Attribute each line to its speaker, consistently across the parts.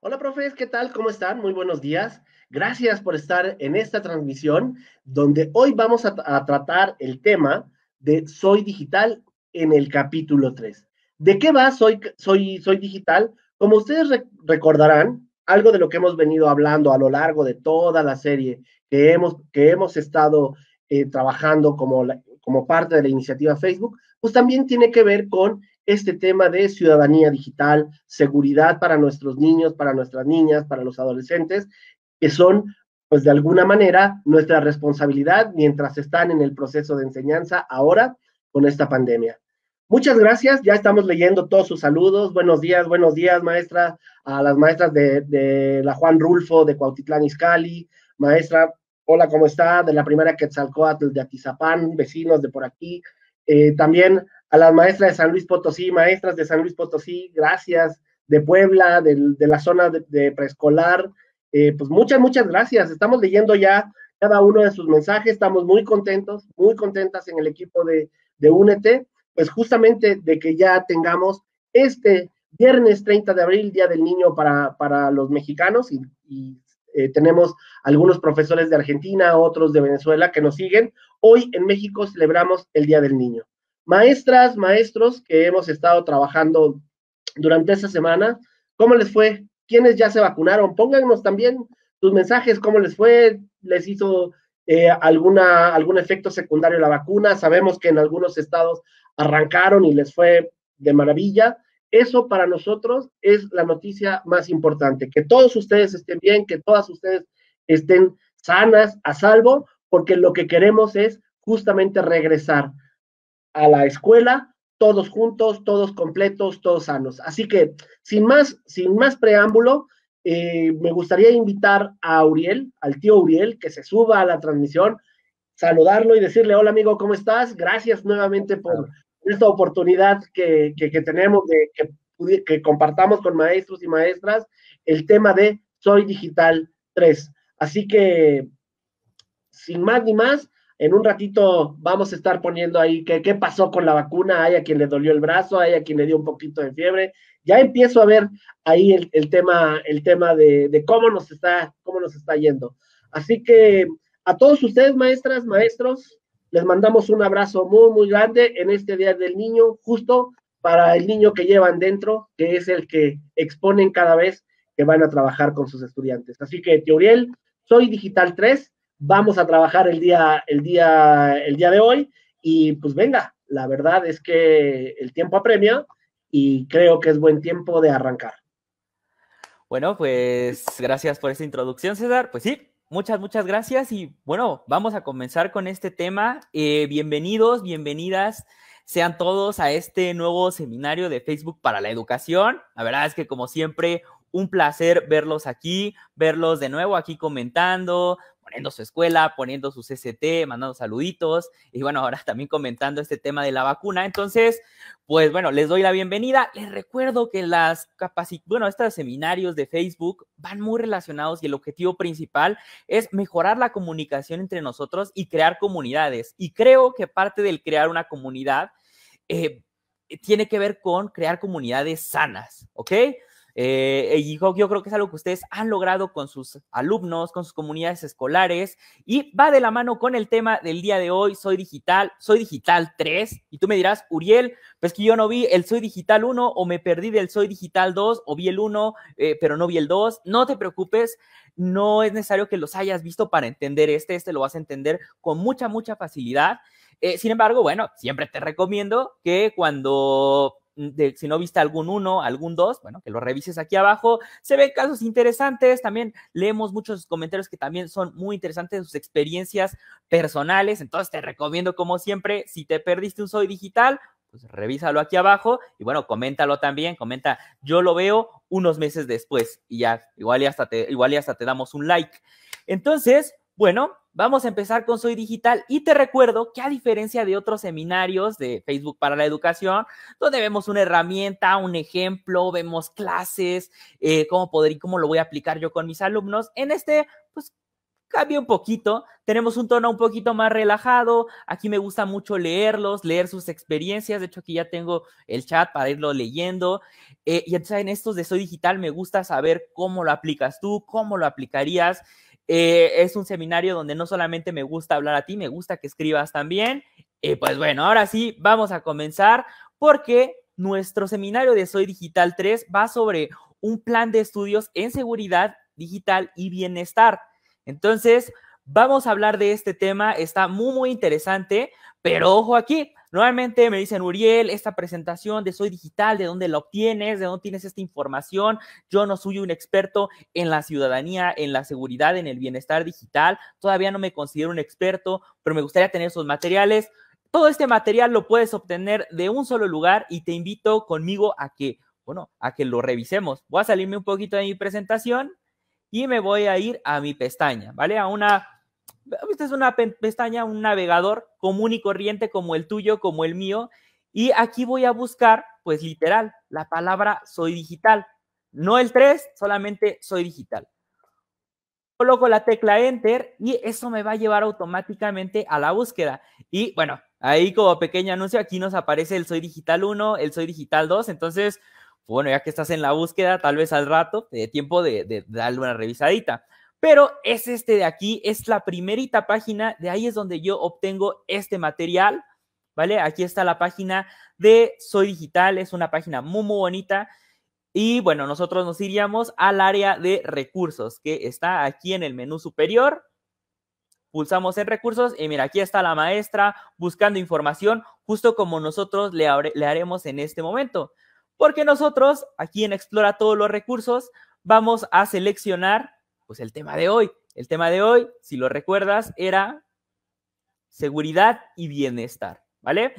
Speaker 1: Hola, profes, ¿qué tal? ¿Cómo están? Muy buenos días. Gracias por estar en esta transmisión donde hoy vamos a, tratar el tema de Soy Digital en el capítulo 3. ¿De qué va Soy, soy, soy Digital? Como ustedes recordarán, algo de lo que hemos venido hablando a lo largo de toda la serie que hemos, que hemos estado eh, trabajando como, como parte de la iniciativa Facebook, pues también tiene que ver con este tema de ciudadanía digital, seguridad para nuestros niños, para nuestras niñas, para los adolescentes, que son, pues de alguna manera, nuestra responsabilidad mientras están en el proceso de enseñanza ahora con esta pandemia. Muchas gracias, ya estamos leyendo todos sus saludos. Buenos días, buenos días, maestra, a las maestras de, la Juan Rulfo, de Cuautitlán Izcalli, maestra, hola, ¿cómo está? De la primera Quetzalcoatl de Atizapán, vecinos de por aquí, eh, también a las maestras de San Luis Potosí, maestras de San Luis Potosí, gracias, de Puebla, de, la zona de, preescolar, eh, pues muchas, muchas gracias. Estamos leyendo ya cada uno de sus mensajes, estamos muy contentos, muy contentas en el equipo de, de Únete, pues justamente de que ya tengamos este viernes 30 de abril, Día del Niño para, los mexicanos y eh, tenemos algunos profesores de Argentina, otros de Venezuela que nos siguen. Hoy en México celebramos el Día del Niño. Maestras, maestros que hemos estado trabajando durante esta semana, ¿cómo les fue? ¿Quiénes ya se vacunaron? Pónganos también tus mensajes, ¿cómo les fue? ¿Les hizo eh, alguna, algún efecto secundario la vacuna? Sabemos que en algunos estados arrancaron y les fue de maravilla. Eso para nosotros es la noticia más importante, que todos ustedes estén bien, que todas ustedes estén sanas, a salvo, porque lo que queremos es justamente regresar a la escuela todos juntos, todos completos, todos sanos. Así que, sin más, sin más preámbulo, eh, me gustaría invitar a Uriel, al tío Uriel, que se suba a la transmisión, saludarlo y decirle, hola amigo, ¿cómo estás? Gracias nuevamente por, esta oportunidad que, tenemos de que, compartamos con maestros y maestras el tema de Soy Digital 3. Así que, sin más ni más, en un ratito vamos a estar poniendo ahí qué, pasó con la vacuna. Hay a quien le dolió el brazo, hay a quien le dio un poquito de fiebre. Ya empiezo a ver ahí el, tema, el tema de, cómo, nos está, cómo nos está yendo. Así que a todos ustedes, maestras, maestros, les mandamos un abrazo muy, muy grande en este Día del Niño, justo para el niño que llevan dentro, que es el que exponen cada vez que van a trabajar con sus estudiantes. Así que, Teoriel, soy Digital 3, vamos a trabajar el día, el día, el día de hoy y pues venga, la verdad es que el tiempo apremia y creo que es buen tiempo de arrancar.
Speaker 2: Bueno, pues gracias por esta introducción, César. Pues sí, muchas, muchas gracias y bueno, vamos a comenzar con este tema. Eh, bienvenidos, bienvenidas sean todos a este nuevo seminario de Facebook para la educación. La verdad es que como siempre, un placer verlos aquí, verlos de nuevo aquí comentando, poniendo su escuela, poniendo su CCT, mandando saluditos y bueno, ahora también comentando este tema de la vacuna. Entonces, pues bueno, les doy la bienvenida. Les recuerdo que las capacidades, bueno, estos seminarios de Facebook van muy relacionados y el objetivo principal es mejorar la comunicación entre nosotros y crear comunidades. Y creo que parte del crear una comunidad eh, tiene que ver con crear comunidades sanas, ¿ok? Eh, yo, creo que es algo que ustedes han logrado con sus alumnos, con sus comunidades escolares y va de la mano con el tema del día de hoy, Soy Digital, Soy Digital 3. Y tú me dirás, Uriel, pues que yo no vi el Soy Digital 1 o me perdí del Soy Digital 2 o vi el 1 eh, pero no vi el 2. No te preocupes, no es necesario que los hayas visto para entender este, este lo vas a entender con mucha, mucha facilidad. Eh, sin embargo, bueno, siempre te recomiendo que cuando si no viste algún uno, algún dos, bueno, que lo revises aquí abajo. Se ven casos interesantes, también leemos muchos comentarios que también son muy interesantes, sus experiencias personales. Entonces te recomiendo, como siempre, si te perdiste un Soy Digital, pues revísalo aquí abajo y bueno, coméntalo también, comenta, yo lo veo unos meses después y ya, igual y hasta te, igual y hasta te damos un like. Entonces, bueno, vamos a empezar con Soy Digital y te recuerdo que a diferencia de otros seminarios de Facebook para la educación, donde vemos una herramienta, un ejemplo, vemos clases, eh, cómo cómo lo voy a aplicar yo con mis alumnos, en este, pues cambia un poquito, tenemos un tono un poquito más relajado, aquí me gusta mucho leerlos, leer sus experiencias, de hecho aquí ya tengo el chat para irlo leyendo, eh, y entonces en estos de Soy Digital me gusta saber cómo lo aplicas tú, cómo lo aplicarías, eh, es un seminario donde no solamente me gusta hablar a ti, me gusta que escribas también. Y pues bueno, ahora sí, vamos a comenzar porque nuestro seminario de Soy Digital 3 va sobre un plan de estudios en seguridad digital y bienestar. Entonces, vamos a hablar de este tema, está muy, muy interesante, pero ojo aquí, Nuevamente me dicen, Uriel, esta presentación de Soy Digital, ¿de dónde la obtienes? ¿De dónde tienes esta información? Yo no soy un experto en la ciudadanía, en la seguridad, en el bienestar digital. Todavía no me considero un experto, pero me gustaría tener esos materiales. Todo este material lo puedes obtener de un solo lugar y te invito conmigo a que, bueno, a que lo revisemos. Voy a salirme un poquito de mi presentación y me voy a ir a mi pestaña, ¿vale? A una esta es una pestaña, un navegador común y corriente como el tuyo, como el mío. Y aquí voy a buscar, pues literal, la palabra soy digital. No el 3, solamente soy digital. Coloco la tecla Enter y eso me va a llevar automáticamente a la búsqueda. Y bueno, ahí como pequeño anuncio, aquí nos aparece el soy digital 1, el soy digital 2. Entonces, bueno, ya que estás en la búsqueda, tal vez al rato, te dé tiempo de, de darle una revisadita pero es este de aquí, es la primerita página, de ahí es donde yo obtengo este material, ¿vale? Aquí está la página de Soy Digital, es una página muy, muy bonita. Y bueno, nosotros nos iríamos al área de recursos, que está aquí en el menú superior. Pulsamos en recursos y mira, aquí está la maestra buscando información, justo como nosotros le, haremos en este momento. Porque nosotros aquí en Explora todos los recursos vamos a seleccionar pues el tema de hoy. El tema de hoy, si lo recuerdas, era seguridad y bienestar, ¿vale?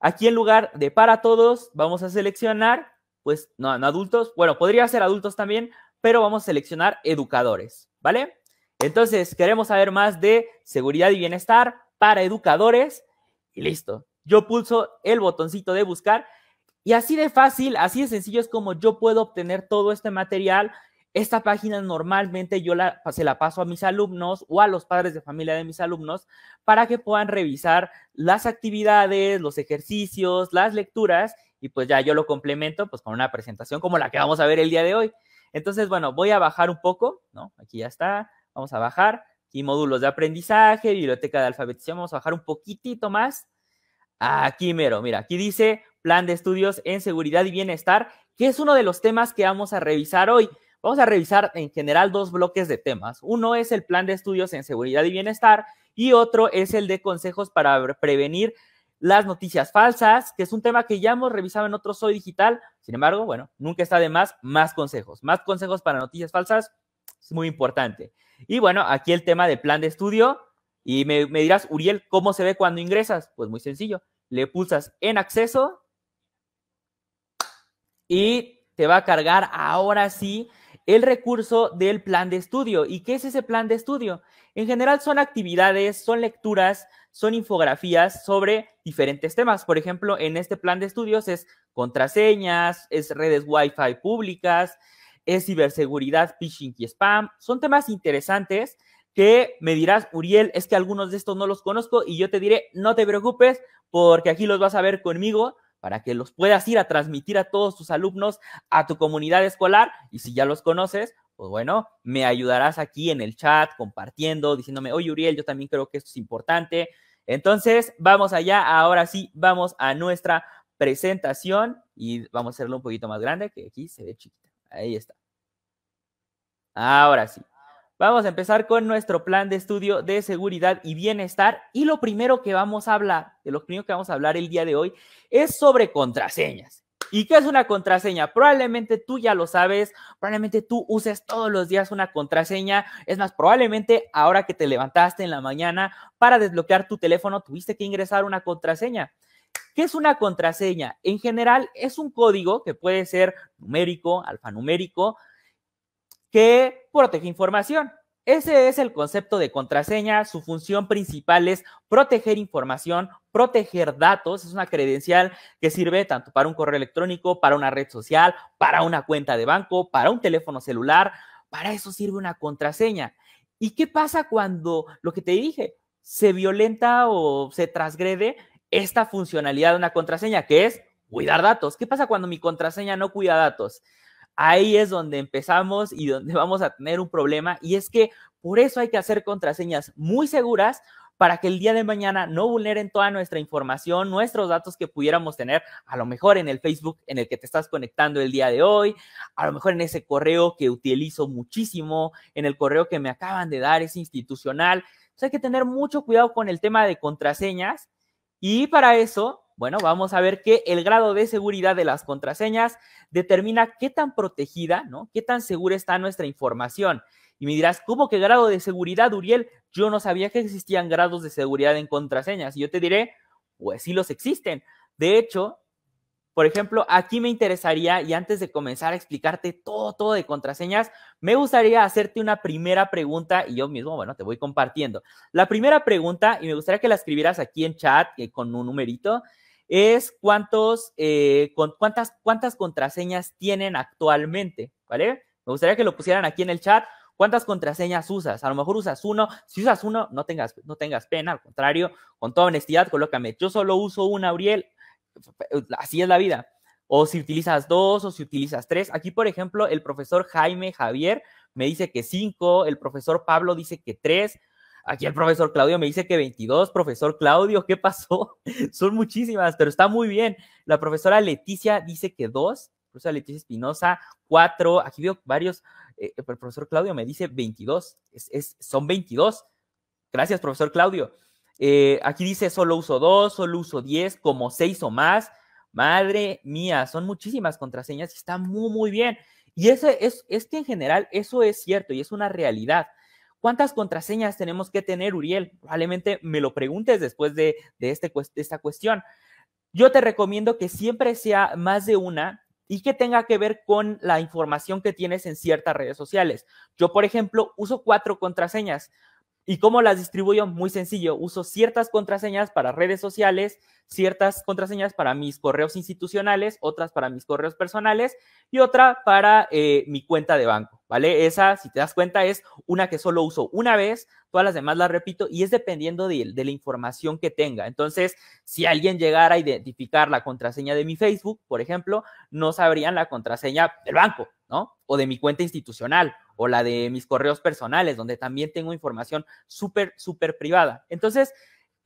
Speaker 2: Aquí en lugar de para todos, vamos a seleccionar, pues no, no adultos, bueno, podría ser adultos también, pero vamos a seleccionar educadores, ¿vale? Entonces, queremos saber más de seguridad y bienestar para educadores y listo. Yo pulso el botoncito de buscar y así de fácil, así de sencillo es como yo puedo obtener todo este material esta página normalmente yo la, se la paso a mis alumnos o a los padres de familia de mis alumnos para que puedan revisar las actividades, los ejercicios, las lecturas y pues ya yo lo complemento pues con una presentación como la que vamos a ver el día de hoy. Entonces, bueno, voy a bajar un poco, ¿no? Aquí ya está, vamos a bajar. Aquí módulos de aprendizaje, biblioteca de alfabetización, vamos a bajar un poquitito más. Aquí mero, mira, aquí dice plan de estudios en seguridad y bienestar, que es uno de los temas que vamos a revisar hoy. Vamos a revisar en general dos bloques de temas. Uno es el plan de estudios en seguridad y bienestar y otro es el de consejos para prevenir las noticias falsas, que es un tema que ya hemos revisado en otro Soy Digital. Sin embargo, bueno, nunca está de más más consejos. Más consejos para noticias falsas es muy importante. Y bueno, aquí el tema del plan de estudio. Y me, me dirás, Uriel, ¿cómo se ve cuando ingresas? Pues muy sencillo. Le pulsas en acceso y te va a cargar ahora sí el recurso del plan de estudio. ¿Y qué es ese plan de estudio? En general son actividades, son lecturas, son infografías sobre diferentes temas. Por ejemplo, en este plan de estudios es contraseñas, es redes Wi-Fi públicas, es ciberseguridad, phishing y spam. Son temas interesantes que me dirás, Uriel, es que algunos de estos no los conozco y yo te diré, no te preocupes porque aquí los vas a ver conmigo para que los puedas ir a transmitir a todos tus alumnos, a tu comunidad escolar. Y si ya los conoces, pues bueno, me ayudarás aquí en el chat, compartiendo, diciéndome, oye Uriel, yo también creo que esto es importante. Entonces, vamos allá. Ahora sí, vamos a nuestra presentación y vamos a hacerlo un poquito más grande, que aquí se ve chiquita. Ahí está. Ahora sí. Vamos a empezar con nuestro plan de estudio de seguridad y bienestar. Y lo primero que vamos a hablar, de lo primero que vamos a hablar el día de hoy, es sobre contraseñas. ¿Y qué es una contraseña? Probablemente tú ya lo sabes, probablemente tú uses todos los días una contraseña. Es más, probablemente ahora que te levantaste en la mañana para desbloquear tu teléfono, tuviste que ingresar una contraseña. ¿Qué es una contraseña? En general, es un código que puede ser numérico, alfanumérico, que protege información. Ese es el concepto de contraseña. Su función principal es proteger información, proteger datos. Es una credencial que sirve tanto para un correo electrónico, para una red social, para una cuenta de banco, para un teléfono celular. Para eso sirve una contraseña. ¿Y qué pasa cuando lo que te dije se violenta o se transgrede esta funcionalidad de una contraseña, que es cuidar datos? ¿Qué pasa cuando mi contraseña no cuida datos? ahí es donde empezamos y donde vamos a tener un problema. Y es que por eso hay que hacer contraseñas muy seguras para que el día de mañana no vulneren toda nuestra información, nuestros datos que pudiéramos tener, a lo mejor en el Facebook en el que te estás conectando el día de hoy, a lo mejor en ese correo que utilizo muchísimo, en el correo que me acaban de dar, es institucional. hay que tener mucho cuidado con el tema de contraseñas y para eso bueno, vamos a ver que el grado de seguridad de las contraseñas determina qué tan protegida, ¿no? Qué tan segura está nuestra información. Y me dirás, ¿cómo que grado de seguridad, Uriel? Yo no sabía que existían grados de seguridad en contraseñas. Y yo te diré, pues sí los existen. De hecho, por ejemplo, aquí me interesaría, y antes de comenzar a explicarte todo, todo de contraseñas, me gustaría hacerte una primera pregunta y yo mismo, bueno, te voy compartiendo. La primera pregunta, y me gustaría que la escribieras aquí en chat eh, con un numerito, es cuántos, eh, con, cuántas, cuántas contraseñas tienen actualmente, ¿vale? Me gustaría que lo pusieran aquí en el chat. ¿Cuántas contraseñas usas? A lo mejor usas uno. Si usas uno, no tengas, no tengas pena. Al contrario, con toda honestidad, colócame. Yo solo uso una, Uriel. Así es la vida. O si utilizas dos, o si utilizas tres. Aquí, por ejemplo, el profesor Jaime Javier me dice que cinco. El profesor Pablo dice que tres. Aquí el profesor Claudio me dice que 22, profesor Claudio, ¿qué pasó? Son muchísimas, pero está muy bien. La profesora Leticia dice que dos, profesora Leticia Espinosa, cuatro. Aquí veo varios, eh, eh, el profesor Claudio me dice 22, es, son 22. Gracias, profesor Claudio. Eh, aquí dice solo uso dos, solo uso 10, como seis o más. Madre mía, son muchísimas contraseñas y está muy, muy bien. Y eso es, es que en general eso es cierto y es una realidad. ¿Cuántas contraseñas tenemos que tener, Uriel? Probablemente me lo preguntes después este de, esta cuestión. Yo te recomiendo que siempre sea más de una y que tenga que ver con la información que tienes en ciertas redes sociales. Yo, por ejemplo, uso cuatro contraseñas. ¿Y cómo las distribuyo? Muy sencillo, uso ciertas contraseñas para redes sociales, ciertas contraseñas para mis correos institucionales, otras para mis correos personales y otra para eh, mi cuenta de banco, ¿vale? Esa, si te das cuenta, es una que solo uso una vez, todas las demás las repito y es dependiendo de, de la información que tenga. Entonces, si alguien llegara a identificar la contraseña de mi Facebook, por ejemplo, no sabrían la contraseña del banco, o de mi cuenta institucional o la de mis correos personales, donde también tengo información súper, súper privada. Entonces,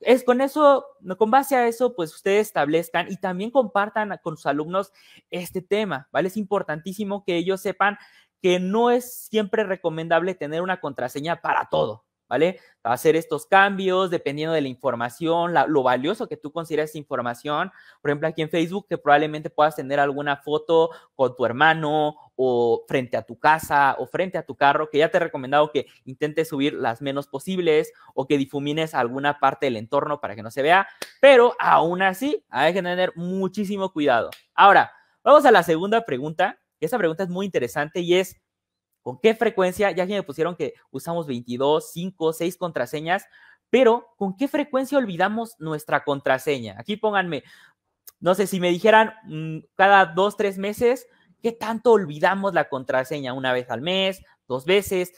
Speaker 2: es con eso, con base a eso, pues ustedes establezcan y también compartan con sus alumnos este tema, ¿vale? Es importantísimo que ellos sepan que no es siempre recomendable tener una contraseña para todo, ¿vale? Hacer estos cambios dependiendo de la información, lo valioso que tú consideras información. Por ejemplo, aquí en Facebook, que probablemente puedas tener alguna foto con tu hermano o frente a tu casa o frente a tu carro, que ya te he recomendado que intentes subir las menos posibles o que difumines alguna parte del entorno para que no se vea, pero aún así hay que tener muchísimo cuidado. Ahora, vamos a la segunda pregunta. Esa pregunta es muy interesante y es, con qué frecuencia, ya que me pusieron que usamos 22, 5, 6 contraseñas, pero con qué frecuencia olvidamos nuestra contraseña. Aquí pónganme, no sé, si me dijeran mm, cada 2, 3 meses, ¿qué tanto olvidamos la contraseña? ¿Una vez al mes? dos veces,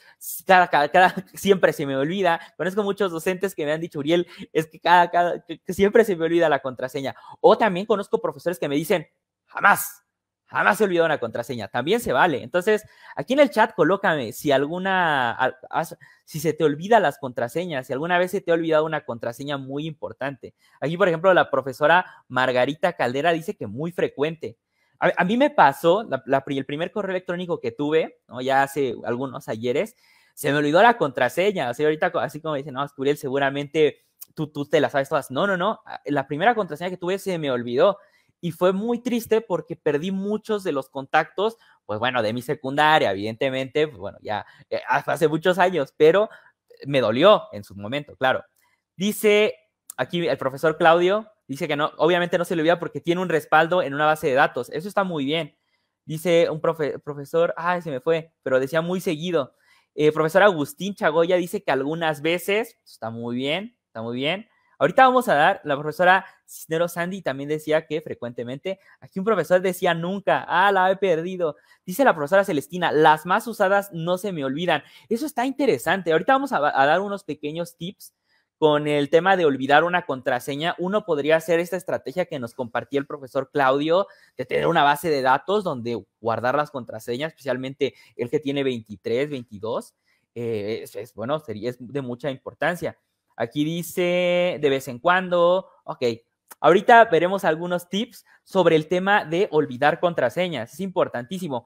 Speaker 2: cada, cada, cada, siempre se me olvida. Conozco muchos docentes que me han dicho, Uriel, es que cada, cada, que siempre se me olvida la contraseña. O también conozco profesores que me dicen, jamás, Jamás se olvidó una contraseña, también se vale. Entonces, aquí en el chat colócame si alguna, si se te olvida las contraseñas, si alguna vez se te ha olvidado una contraseña muy importante. Aquí, por ejemplo, la profesora Margarita Caldera dice que muy frecuente. A, mí me pasó, el primer correo electrónico que tuve, ¿no? ya hace algunos ayeres, se me olvidó la contraseña. Así ahorita, así como dicen, no, Curiel, seguramente tú, tú te la sabes todas. No, no, no. La primera contraseña que tuve se me olvidó y fue muy triste porque perdí muchos de los contactos, pues bueno, de mi secundaria, evidentemente, pues, bueno, ya eh, hace muchos años, pero me dolió en su momento, claro. Dice aquí el profesor Claudio, dice que no, obviamente no se le olvida porque tiene un respaldo en una base de datos, eso está muy bien. Dice un profesor, ay, se me fue, pero decía muy seguido. Eh, profesor Agustín Chagoya dice que algunas veces, está muy bien, está muy bien. Ahorita vamos a dar, la profesora Cisneros Sandy también decía que frecuentemente, aquí un profesor decía nunca, ah, la he perdido. Dice la profesora Celestina, las más usadas no se me olvidan. Eso está interesante. Ahorita vamos a, dar unos pequeños tips con el tema de olvidar una contraseña, uno podría hacer esta estrategia que nos compartía el profesor Claudio, de tener una base de datos donde guardar las contraseñas, especialmente el que tiene 23, 22, eso es, bueno, sería, es de mucha importancia. Aquí dice de vez en cuando. Ok. Ahorita veremos algunos tips sobre el tema de olvidar contraseñas. Es importantísimo.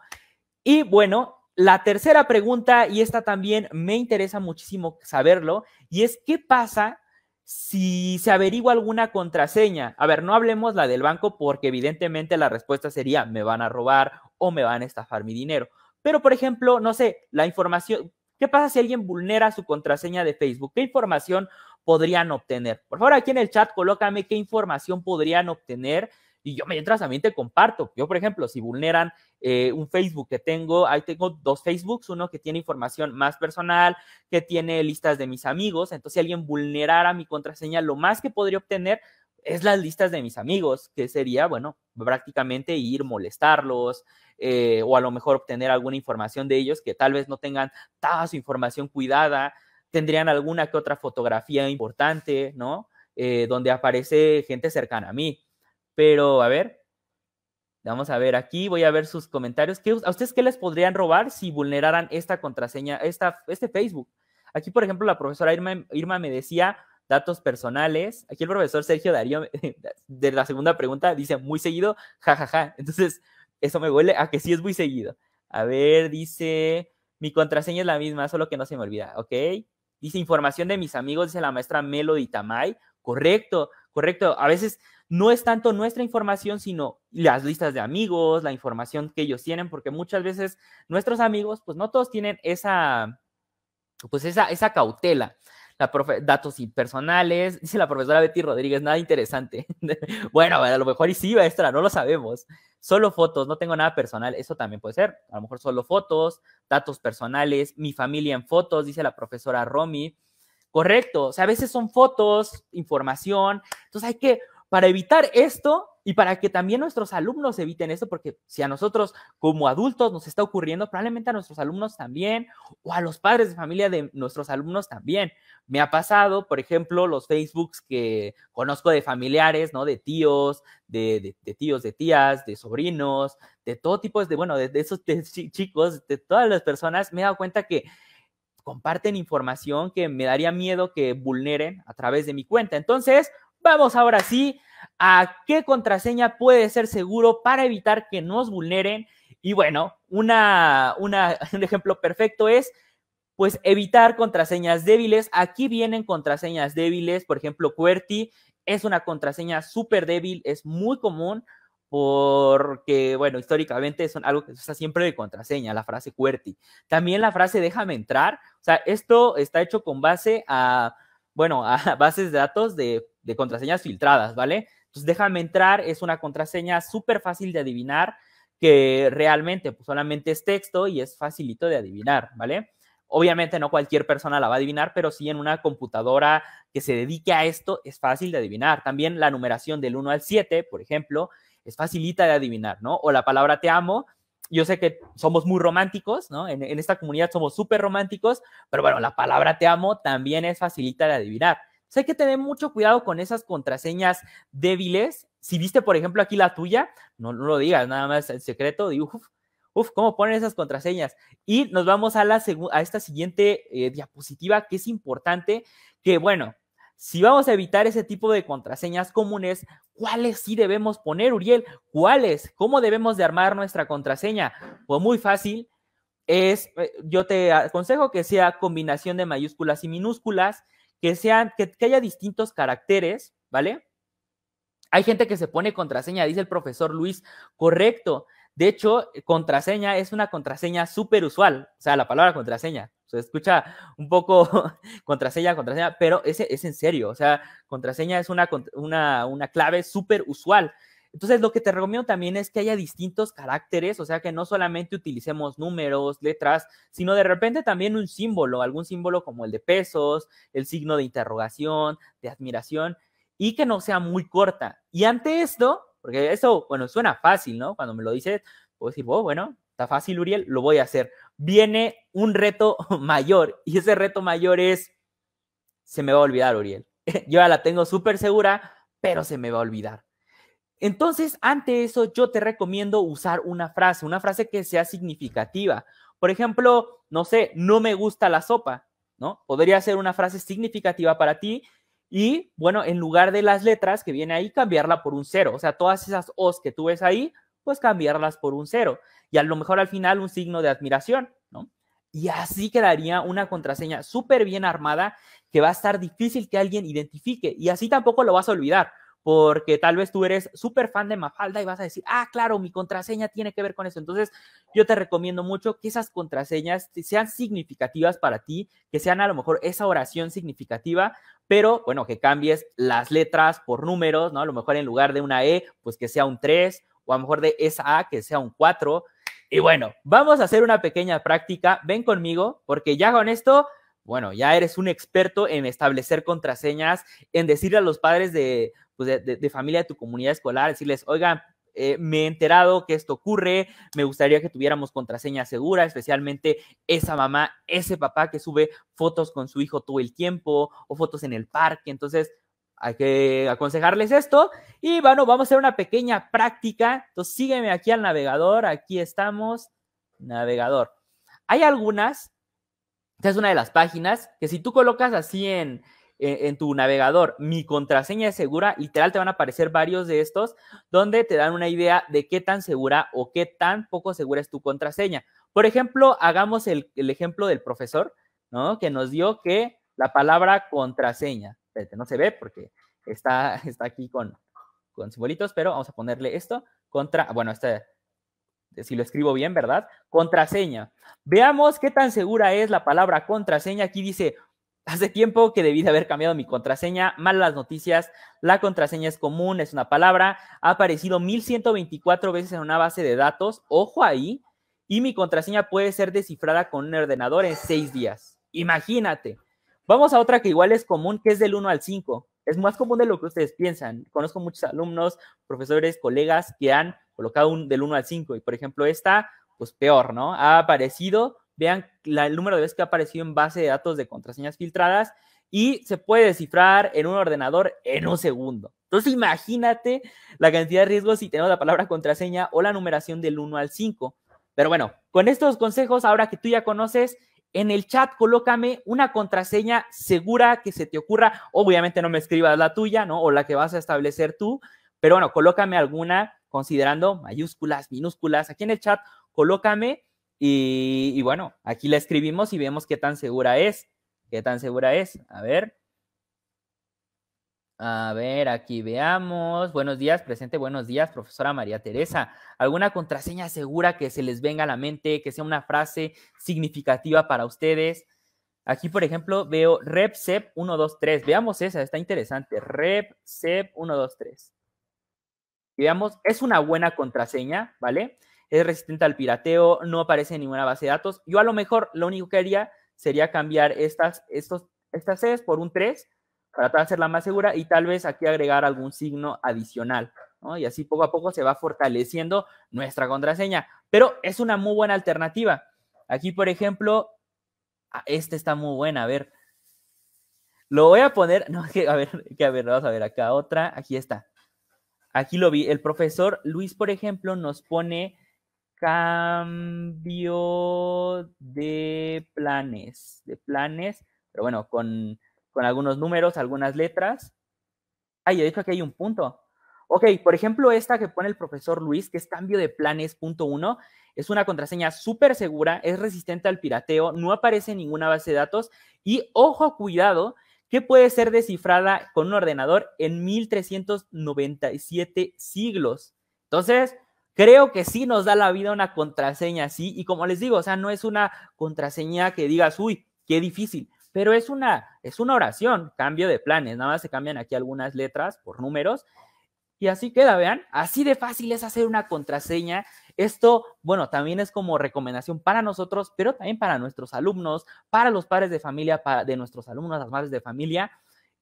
Speaker 2: Y bueno, la tercera pregunta, y esta también me interesa muchísimo saberlo, y es qué pasa si se averigua alguna contraseña. A ver, no hablemos la del banco porque evidentemente la respuesta sería me van a robar o me van a estafar mi dinero. Pero, por ejemplo, no sé, la información, ¿Qué pasa si alguien vulnera su contraseña de Facebook? ¿Qué información podrían obtener? Por favor, aquí en el chat colócame qué información podrían obtener y yo mientras también te comparto. Yo, por ejemplo, si vulneran eh, un Facebook que tengo, ahí tengo dos Facebooks, uno que tiene información más personal, que tiene listas de mis amigos, entonces si alguien vulnerara mi contraseña, lo más que podría obtener es las listas de mis amigos, que sería, bueno, prácticamente ir molestarlos eh, o a lo mejor obtener alguna información de ellos que tal vez no tengan toda su información cuidada, tendrían alguna que otra fotografía importante, ¿no? Eh, donde aparece gente cercana a mí. Pero, a ver, vamos a ver aquí, voy a ver sus comentarios. ¿Qué, ¿A ustedes qué les podrían robar si vulneraran esta contraseña, esta, este Facebook? Aquí, por ejemplo, la profesora Irma, Irma me decía datos personales. Aquí el profesor Sergio Darío, de la segunda pregunta, dice muy seguido, jajaja. Entonces, eso me huele a que sí es muy seguido. A ver, dice, mi contraseña es la misma, solo que no se me olvida, ¿ok? Dice, información de mis amigos, dice la maestra Melody Tamay. Correcto, correcto. A veces no es tanto nuestra información, sino las listas de amigos, la información que ellos tienen, porque muchas veces nuestros amigos, pues no todos tienen esa, pues esa, esa cautela datos impersonales, dice la profesora Betty Rodríguez, nada interesante. bueno, a lo mejor y sí, maestra, no lo sabemos. Solo fotos, no tengo nada personal, eso también puede ser. A lo mejor solo fotos, datos personales, mi familia en fotos, dice la profesora Romy. Correcto, o sea, a veces son fotos, información, entonces hay que para evitar esto y para que también nuestros alumnos eviten esto, porque si a nosotros como adultos nos está ocurriendo, probablemente a nuestros alumnos también, o a los padres de familia de nuestros alumnos también. Me ha pasado, por ejemplo, los Facebooks que conozco de familiares, ¿no? De tíos, de, tíos, de tías, de sobrinos, de todo tipo de, bueno, de esos chicos, de todas las personas, me he dado cuenta que comparten información que me daría miedo que vulneren a través de mi cuenta. Entonces, vamos ahora sí a qué contraseña puede ser seguro para evitar que nos vulneren. Y bueno, una, un ejemplo perfecto es pues evitar contraseñas débiles. Aquí vienen contraseñas débiles, por ejemplo, QWERTY es una contraseña súper débil, es muy común porque, bueno, históricamente es algo que se usa siempre de contraseña, la frase QWERTY. También la frase déjame entrar, o sea, esto está hecho con base a, bueno, a bases de datos de de contraseñas filtradas, ¿vale? Entonces, déjame entrar, es una contraseña súper fácil de adivinar, que realmente pues, solamente es texto y es facilito de adivinar, ¿vale? Obviamente no cualquier persona la va a adivinar, pero sí en una computadora que se dedique a esto es fácil de adivinar. También la numeración del 1 al 7, por ejemplo, es facilita de adivinar, ¿no? O la palabra te amo, yo sé que somos muy románticos, ¿no? En, en esta comunidad somos súper románticos, pero bueno, la palabra te amo también es facilita de adivinar hay que tener mucho cuidado con esas contraseñas débiles. Si viste, por ejemplo, aquí la tuya, no, lo digas, nada más el secreto de uff, uf, cómo ponen esas contraseñas. Y nos vamos a, la a esta siguiente eh, diapositiva que es importante, que bueno, si vamos a evitar ese tipo de contraseñas comunes, ¿cuáles sí debemos poner, Uriel? ¿Cuáles? ¿Cómo debemos de armar nuestra contraseña? Pues muy fácil, es, eh, yo te aconsejo que sea combinación de mayúsculas y minúsculas, que sean, que, haya distintos caracteres, ¿vale? Hay gente que se pone contraseña, dice el profesor Luis, correcto. De hecho, contraseña es una contraseña súper usual, o sea, la palabra contraseña. Se escucha un poco contraseña, contraseña, pero ese es en serio. O sea, contraseña es una, una, una clave súper usual. Entonces, lo que te recomiendo también es que haya distintos caracteres, o sea, que no solamente utilicemos números, letras, sino de repente también un símbolo, algún símbolo como el de pesos, el signo de interrogación, de admiración, y que no sea muy corta. Y ante esto, porque eso, bueno, suena fácil, ¿no? Cuando me lo dices, puedo decir, oh, bueno, está fácil, Uriel, lo voy a hacer. Viene un reto mayor, y ese reto mayor es, se me va a olvidar, Uriel. Yo ya la tengo súper segura, pero se me va a olvidar. Entonces, ante eso, yo te recomiendo usar una frase, una frase que sea significativa. Por ejemplo, no sé, no me gusta la sopa, ¿no? Podría ser una frase significativa para ti y, bueno, en lugar de las letras que viene ahí, cambiarla por un cero. O sea, todas esas os que tú ves ahí, pues cambiarlas por un cero. Y a lo mejor al final un signo de admiración, ¿no? Y así quedaría una contraseña súper bien armada que va a estar difícil que alguien identifique. Y así tampoco lo vas a olvidar porque tal vez tú eres súper fan de Mafalda y vas a decir, ah, claro, mi contraseña tiene que ver con eso. Entonces, yo te recomiendo mucho que esas contraseñas sean significativas para ti, que sean a lo mejor esa oración significativa, pero bueno, que cambies las letras por números, ¿no? A lo mejor en lugar de una E, pues que sea un 3, o a lo mejor de esa A, que sea un 4. Y bueno, vamos a hacer una pequeña práctica. Ven conmigo, porque ya con esto bueno, ya eres un experto en establecer contraseñas, en decirle a los padres de, pues, de, familia de tu comunidad escolar, decirles, oigan, eh, me he enterado que esto ocurre, me gustaría que tuviéramos contraseña segura, especialmente esa mamá, ese papá que sube fotos con su hijo todo el tiempo o fotos en el parque. Entonces, hay que aconsejarles esto. Y bueno, vamos a hacer una pequeña práctica. Entonces, sígueme aquí al navegador, aquí estamos, navegador. Hay algunas, esta es una de las páginas, que si tú colocas así en, en tu navegador, mi contraseña es segura, literal te van a aparecer varios de estos donde te dan una idea de qué tan segura o qué tan poco segura es tu contraseña. Por ejemplo, hagamos el, ejemplo del profesor, ¿no? Que nos dio que la palabra contraseña, no se ve porque está, está aquí con, con simbolitos, pero vamos a ponerle esto, contra, bueno, este, si lo escribo bien, ¿verdad? Contraseña. Veamos qué tan segura es la palabra contraseña. Aquí dice Hace tiempo que debí de haber cambiado mi contraseña. Malas noticias. La contraseña es común, es una palabra. Ha aparecido 1124 veces en una base de datos. Ojo ahí. Y mi contraseña puede ser descifrada con un ordenador en seis días. Imagínate. Vamos a otra que igual es común, que es del 1 al 5. Es más común de lo que ustedes piensan. Conozco muchos alumnos, profesores, colegas que han colocado un, del 1 al 5. Y por ejemplo, esta, pues peor, ¿no? Ha aparecido vean el número de veces que ha aparecido en base de datos de contraseñas filtradas y se puede descifrar en un ordenador en un segundo. Entonces imagínate la cantidad de riesgos si tenemos la palabra contraseña o la numeración del 1 al 5. Pero bueno, con estos consejos, ahora que tú ya conoces, en el chat colócame una contraseña segura que se te ocurra. Obviamente no me escribas la tuya, ¿no? O la que vas a establecer tú, pero bueno, colócame alguna considerando mayúsculas, minúsculas. Aquí en el chat, colócame y, bueno, aquí la escribimos y vemos qué tan segura es. ¿Qué tan segura es? A ver. A ver, aquí veamos. Buenos días, presente. Buenos días, profesora María Teresa. ¿Alguna contraseña segura que se les venga a la mente, que sea una frase significativa para ustedes? Aquí, por ejemplo, veo repsep 123. Veamos esa, está interesante. Repsep 123. Y veamos, es una buena contraseña, ¿vale? es resistente al pirateo, no aparece en ninguna base de datos. Yo a lo mejor lo único que haría sería cambiar estas, estos, estas por un 3 para hacerla más segura y tal vez aquí agregar algún signo adicional. Y así poco a poco se va fortaleciendo nuestra contraseña. Pero es una muy buena alternativa. Aquí, por ejemplo, ah, esta está muy buena. A ver, lo voy a poner. No, a ver, que, a ver, vamos a ver acá otra. Aquí está. Aquí lo vi. El profesor Luis, por ejemplo, nos pone cambio de planes, de planes, pero bueno, con, algunos números, algunas letras. Ay, yo dijo que hay un punto. Ok, por ejemplo, esta que pone el profesor Luis, que es cambio de planes punto uno, es una contraseña súper segura, es resistente al pirateo, no aparece en ninguna base de datos y ojo, cuidado, que puede ser descifrada con un ordenador en 1397 siglos. Entonces, creo que sí nos da la vida una contraseña así. Y como les digo, o sea, no es una contraseña que digas, uy, qué difícil, pero es una, es una oración, cambio de planes. Nada más se cambian aquí algunas letras por números. Y así queda, vean, así de fácil es hacer una contraseña. Esto, bueno, también es como recomendación para nosotros, pero también para nuestros alumnos, para los padres de familia, de nuestros alumnos, las madres de familia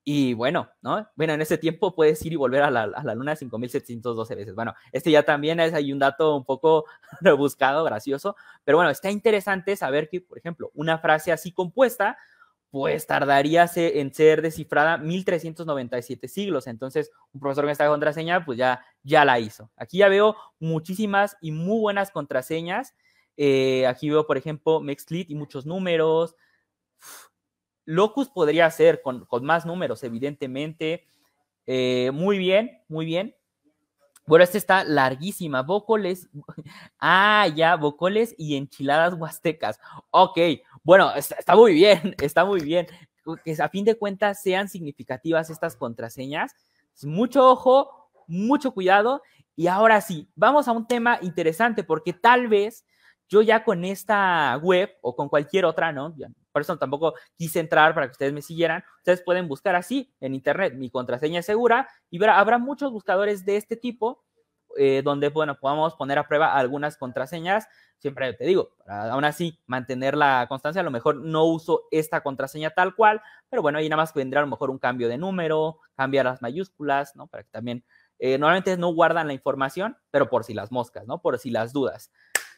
Speaker 2: y bueno, ¿no? Bueno, en ese tiempo puedes ir y volver a la, luna 5.712 veces. Bueno, este ya también es ahí un dato un poco rebuscado, gracioso, pero bueno, está interesante saber que, por ejemplo, una frase así compuesta, pues tardaría en ser descifrada 1.397 siglos. Entonces, un profesor que con está contraseña, pues ya, ya la hizo. Aquí ya veo muchísimas y muy buenas contraseñas. Eh, aquí veo, por ejemplo, Mexlit y muchos números, Locus podría ser con, más números, evidentemente. Eh, muy bien, muy bien. Bueno, esta está larguísima. Bocoles. Ah, ya, bocoles y enchiladas huastecas. Ok, bueno, está muy bien, está muy bien. Que a fin de cuentas sean significativas estas contraseñas. Pues, mucho ojo, mucho cuidado. Y ahora sí, vamos a un tema interesante porque tal vez yo ya con esta web o con cualquier otra, ¿no? Por eso tampoco quise entrar para que ustedes me siguieran. Ustedes pueden buscar así en internet mi contraseña segura y verá, habrá muchos buscadores de este tipo eh, donde, bueno, podamos poner a prueba algunas contraseñas. Siempre te digo, aún así, mantener la constancia, a lo mejor no uso esta contraseña tal cual, pero bueno, ahí nada más vendría a lo mejor un cambio de número, cambiar las mayúsculas, ¿no? Para que también, eh, normalmente no guardan la información, pero por si las moscas, ¿no? Por si las dudas.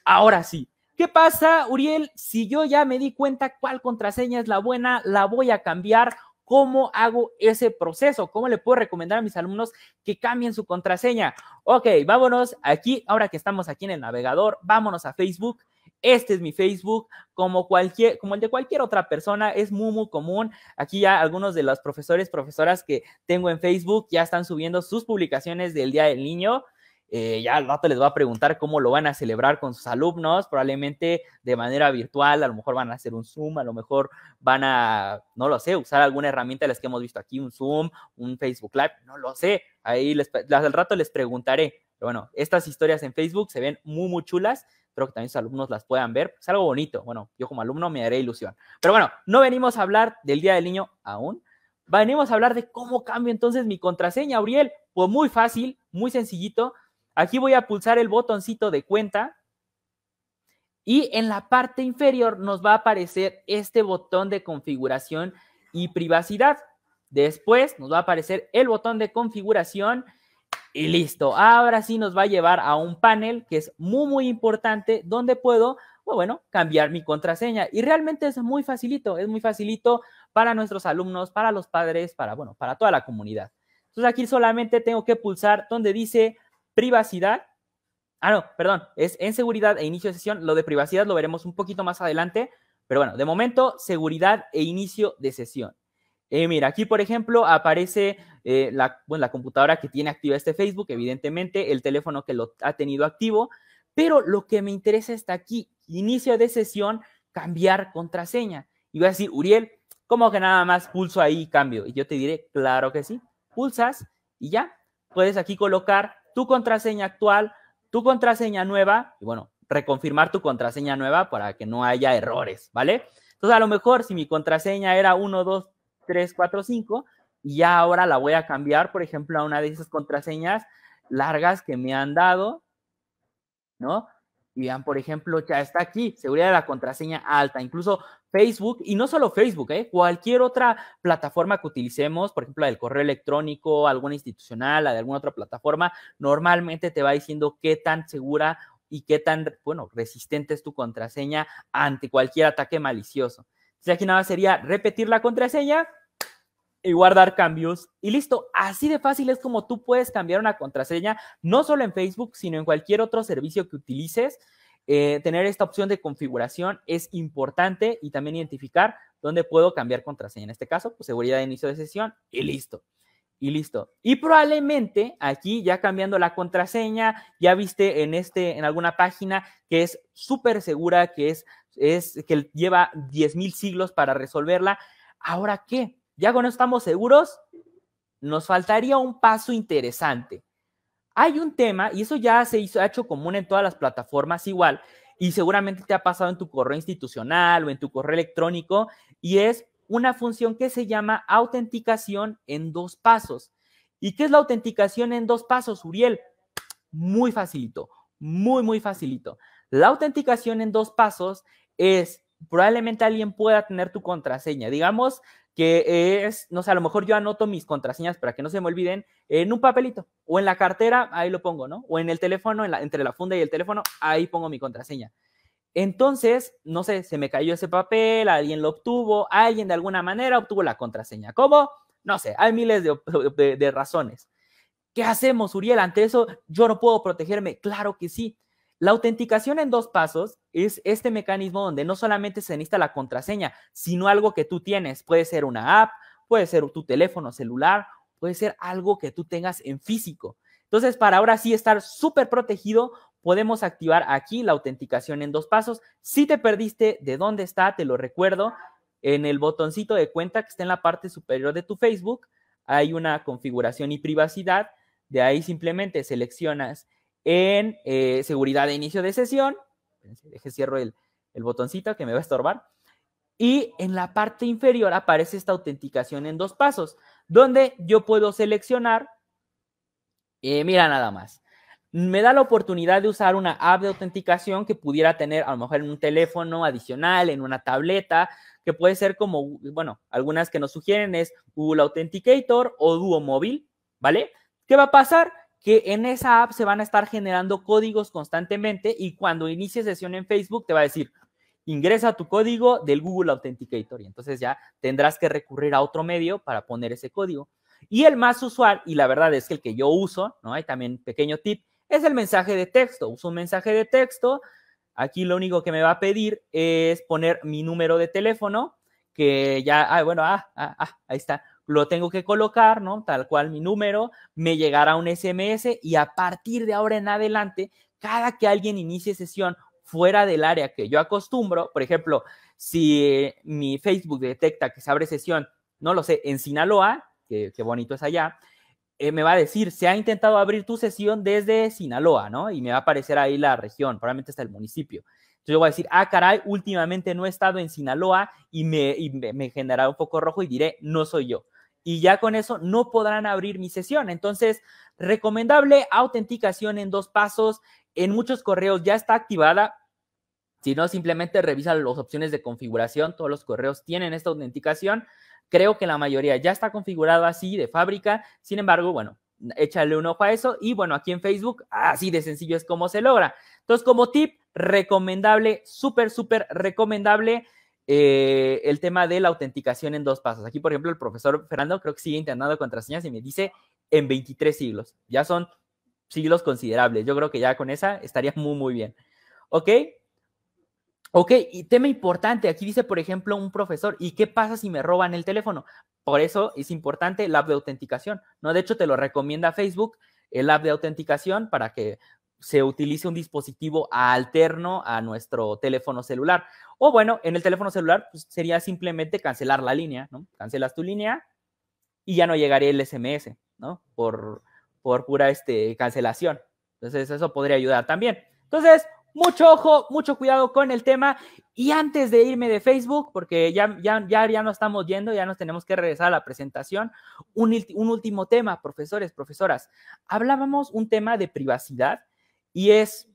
Speaker 2: Ahora sí. ¿Qué pasa, Uriel? Si yo ya me di cuenta cuál contraseña es la buena, la voy a cambiar. ¿Cómo hago ese proceso? ¿Cómo le puedo recomendar a mis alumnos que cambien su contraseña? Ok, vámonos aquí, ahora que estamos aquí en el navegador, vámonos a Facebook. Este es mi Facebook, como, cualquier, como el de cualquier otra persona, es muy, muy común. Aquí ya algunos de los profesores, profesoras que tengo en Facebook ya están subiendo sus publicaciones del Día del Niño. Eh, ya al rato les va a preguntar cómo lo van a celebrar con sus alumnos, probablemente de manera virtual, a lo mejor van a hacer un Zoom, a lo mejor van a, no lo sé, usar alguna herramienta de las que hemos visto aquí, un Zoom, un Facebook Live, no lo sé, ahí les, al rato les preguntaré, pero bueno, estas historias en Facebook se ven muy, muy chulas, espero que también sus alumnos las puedan ver, es pues algo bonito, bueno, yo como alumno me daré ilusión, pero bueno, no venimos a hablar del Día del Niño aún, venimos a hablar de cómo cambio entonces mi contraseña, Auriel, pues muy fácil, muy sencillito, Aquí voy a pulsar el botoncito de cuenta y en la parte inferior nos va a aparecer este botón de configuración y privacidad. Después nos va a aparecer el botón de configuración y listo. Ahora sí nos va a llevar a un panel que es muy, muy importante donde puedo, bueno, cambiar mi contraseña. Y realmente es muy facilito, es muy facilito para nuestros alumnos, para los padres, para, bueno, para toda la comunidad. Entonces aquí solamente tengo que pulsar donde dice privacidad. Ah, no, perdón, es en seguridad e inicio de sesión. Lo de privacidad lo veremos un poquito más adelante, pero bueno, de momento, seguridad e inicio de sesión. Eh, mira, aquí por ejemplo aparece eh, la, la computadora que tiene activa este Facebook, evidentemente, el teléfono que lo ha tenido activo, pero lo que me interesa está aquí, inicio de sesión, cambiar contraseña. Y voy a decir, Uriel, ¿cómo que nada más pulso ahí y cambio? Y yo te diré, claro que sí, pulsas y ya, puedes aquí colocar tu contraseña actual, tu contraseña nueva y bueno, reconfirmar tu contraseña nueva para que no haya errores, ¿vale? Entonces a lo mejor si mi contraseña era 1, 2, 3, 4, 5 y ya ahora la voy a cambiar, por ejemplo, a una de esas contraseñas largas que me han dado, ¿no? y vean, por ejemplo, ya está aquí, seguridad de la contraseña alta, incluso Facebook, y no solo Facebook, ¿eh? cualquier otra plataforma que utilicemos, por ejemplo, la del correo electrónico, alguna institucional, la de alguna otra plataforma, normalmente te va diciendo qué tan segura y qué tan, bueno, resistente es tu contraseña ante cualquier ataque malicioso. Entonces aquí nada sería repetir la contraseña, y guardar cambios y listo. Así de fácil es como tú puedes cambiar una contraseña, no solo en Facebook, sino en cualquier otro servicio que utilices. Eh, tener esta opción de configuración es importante y también identificar dónde puedo cambiar contraseña. En este caso, pues seguridad de inicio de sesión y listo. Y listo. Y probablemente aquí ya cambiando la contraseña, ya viste en este, en alguna página que es súper segura, que es, es que lleva 10.000 siglos para resolverla. Ahora qué? ya cuando estamos seguros, nos faltaría un paso interesante. Hay un tema, y eso ya se hizo, ha hecho común en todas las plataformas igual, y seguramente te ha pasado en tu correo institucional o en tu correo electrónico, y es una función que se llama autenticación en dos pasos. ¿Y qué es la autenticación en dos pasos, Uriel? Muy facilito, muy, muy facilito. La autenticación en dos pasos es probablemente alguien pueda tener tu contraseña. Digamos, que es, no sé, a lo mejor yo anoto mis contraseñas para que no se me olviden en un papelito o en la cartera, ahí lo pongo, ¿no? O en el teléfono, entre la funda y el teléfono, ahí pongo mi contraseña. Entonces, no sé, se me cayó ese papel, alguien lo obtuvo, alguien de alguna manera obtuvo la contraseña. ¿Cómo? No sé, hay miles de razones. ¿Qué hacemos, Uriel? Ante eso, yo no puedo protegerme. Claro que sí. La autenticación en dos pasos es este mecanismo donde no solamente se necesita la contraseña, sino algo que tú tienes. Puede ser una app, puede ser tu teléfono celular, puede ser algo que tú tengas en físico. Entonces, para ahora sí estar súper protegido, podemos activar aquí la autenticación en dos pasos. Si te perdiste de dónde está, te lo recuerdo, en el botoncito de cuenta que está en la parte superior de tu Facebook, hay una configuración y privacidad. De ahí simplemente seleccionas en eh, seguridad de inicio de sesión. Deje, cierro el, botoncito que me va a estorbar. Y en la parte inferior aparece esta autenticación en dos pasos, donde yo puedo seleccionar, eh, mira nada más, me da la oportunidad de usar una app de autenticación que pudiera tener a lo mejor en un teléfono adicional, en una tableta, que puede ser como, bueno, algunas que nos sugieren es Google Authenticator o Duo Móvil, ¿vale? ¿Qué va a pasar? que en esa app se van a estar generando códigos constantemente y cuando inicie sesión en Facebook te va a decir, ingresa tu código del Google Authenticator y entonces ya tendrás que recurrir a otro medio para poner ese código. Y el más usual, y la verdad es que el que yo uso, ¿no? Hay también pequeño tip, es el mensaje de texto. Uso un mensaje de texto. Aquí lo único que me va a pedir es poner mi número de teléfono, que ya, ah, bueno, ah, ah, ah, ahí está lo tengo que colocar, ¿no? Tal cual mi número, me llegará un SMS y a partir de ahora en adelante, cada que alguien inicie sesión fuera del área que yo acostumbro, por ejemplo, si eh, mi Facebook detecta que se abre sesión, no lo sé, en Sinaloa, que, bonito es allá, eh, me va a decir, se ha intentado abrir tu sesión desde Sinaloa, ¿no? Y me va a aparecer ahí la región, probablemente hasta el municipio. Entonces yo voy a decir, ah, caray, últimamente no he estado en Sinaloa y me, generará un poco rojo y diré, no soy yo y ya con eso no podrán abrir mi sesión. Entonces, recomendable autenticación en dos pasos. En muchos correos ya está activada. Si no, simplemente revisa las opciones de configuración. Todos los correos tienen esta autenticación. Creo que la mayoría ya está configurado así de fábrica. Sin embargo, bueno, échale un ojo a eso. Y bueno, aquí en Facebook, así de sencillo es como se logra. Entonces, como tip, recomendable, súper, súper recomendable. Eh, el tema de la autenticación en dos pasos. Aquí, por ejemplo, el profesor Fernando creo que sigue intentando contraseñas y me dice en 23 siglos. Ya son siglos considerables. Yo creo que ya con esa estaría muy, muy bien. ¿Ok? Ok, y tema importante, aquí dice, por ejemplo, un profesor, ¿y qué pasa si me roban el teléfono? Por eso es importante el app de autenticación, ¿no? De hecho, te lo recomienda Facebook, el app de autenticación, para que se utilice un dispositivo alterno a nuestro teléfono celular. O bueno, en el teléfono celular pues, sería simplemente cancelar la línea, ¿no? Cancelas tu línea y ya no llegaría el SMS, ¿no? Por, por pura este, cancelación. Entonces, eso podría ayudar también. Entonces, mucho ojo, mucho cuidado con el tema. Y antes de irme de Facebook, porque ya, ya, ya, nos estamos yendo, ya nos tenemos que regresar a la presentación, un, un último tema, profesores, profesoras. Hablábamos un tema de privacidad y es,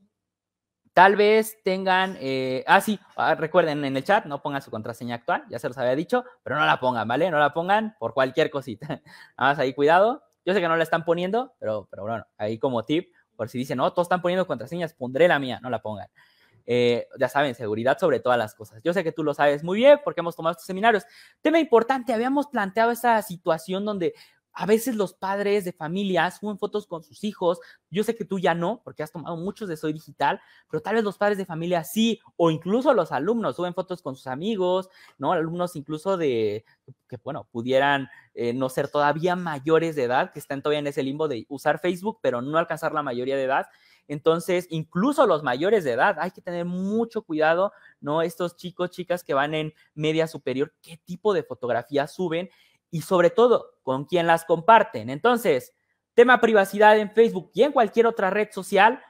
Speaker 2: tal vez tengan, eh, ah, sí, ah, recuerden en el chat, no pongan su contraseña actual, ya se los había dicho, pero no la pongan, ¿vale? No la pongan por cualquier cosita. Nada más ahí cuidado. Yo sé que no la están poniendo, pero, pero bueno, ahí como tip, por si dicen, no, todos están poniendo contraseñas, pondré la mía, no la pongan. Eh, ya saben, seguridad sobre todas las cosas. Yo sé que tú lo sabes muy bien porque hemos tomado estos seminarios. Tema importante, habíamos planteado esa situación donde a veces los padres de familias suben fotos con sus hijos. Yo sé que tú ya no, porque has tomado muchos de Soy Digital, pero tal vez los padres de familia sí, o incluso los alumnos suben fotos con sus amigos, ¿no? Alumnos incluso de que, bueno, pudieran eh, no ser todavía mayores de edad, que están todavía en ese limbo de usar Facebook, pero no alcanzar la mayoría de edad. Entonces, incluso los mayores de edad, hay que tener mucho cuidado, ¿no? Estos chicos, chicas que van en media superior, qué tipo de fotografía suben y sobre todo con quién las comparten. Entonces, tema privacidad en Facebook y en cualquier otra red social,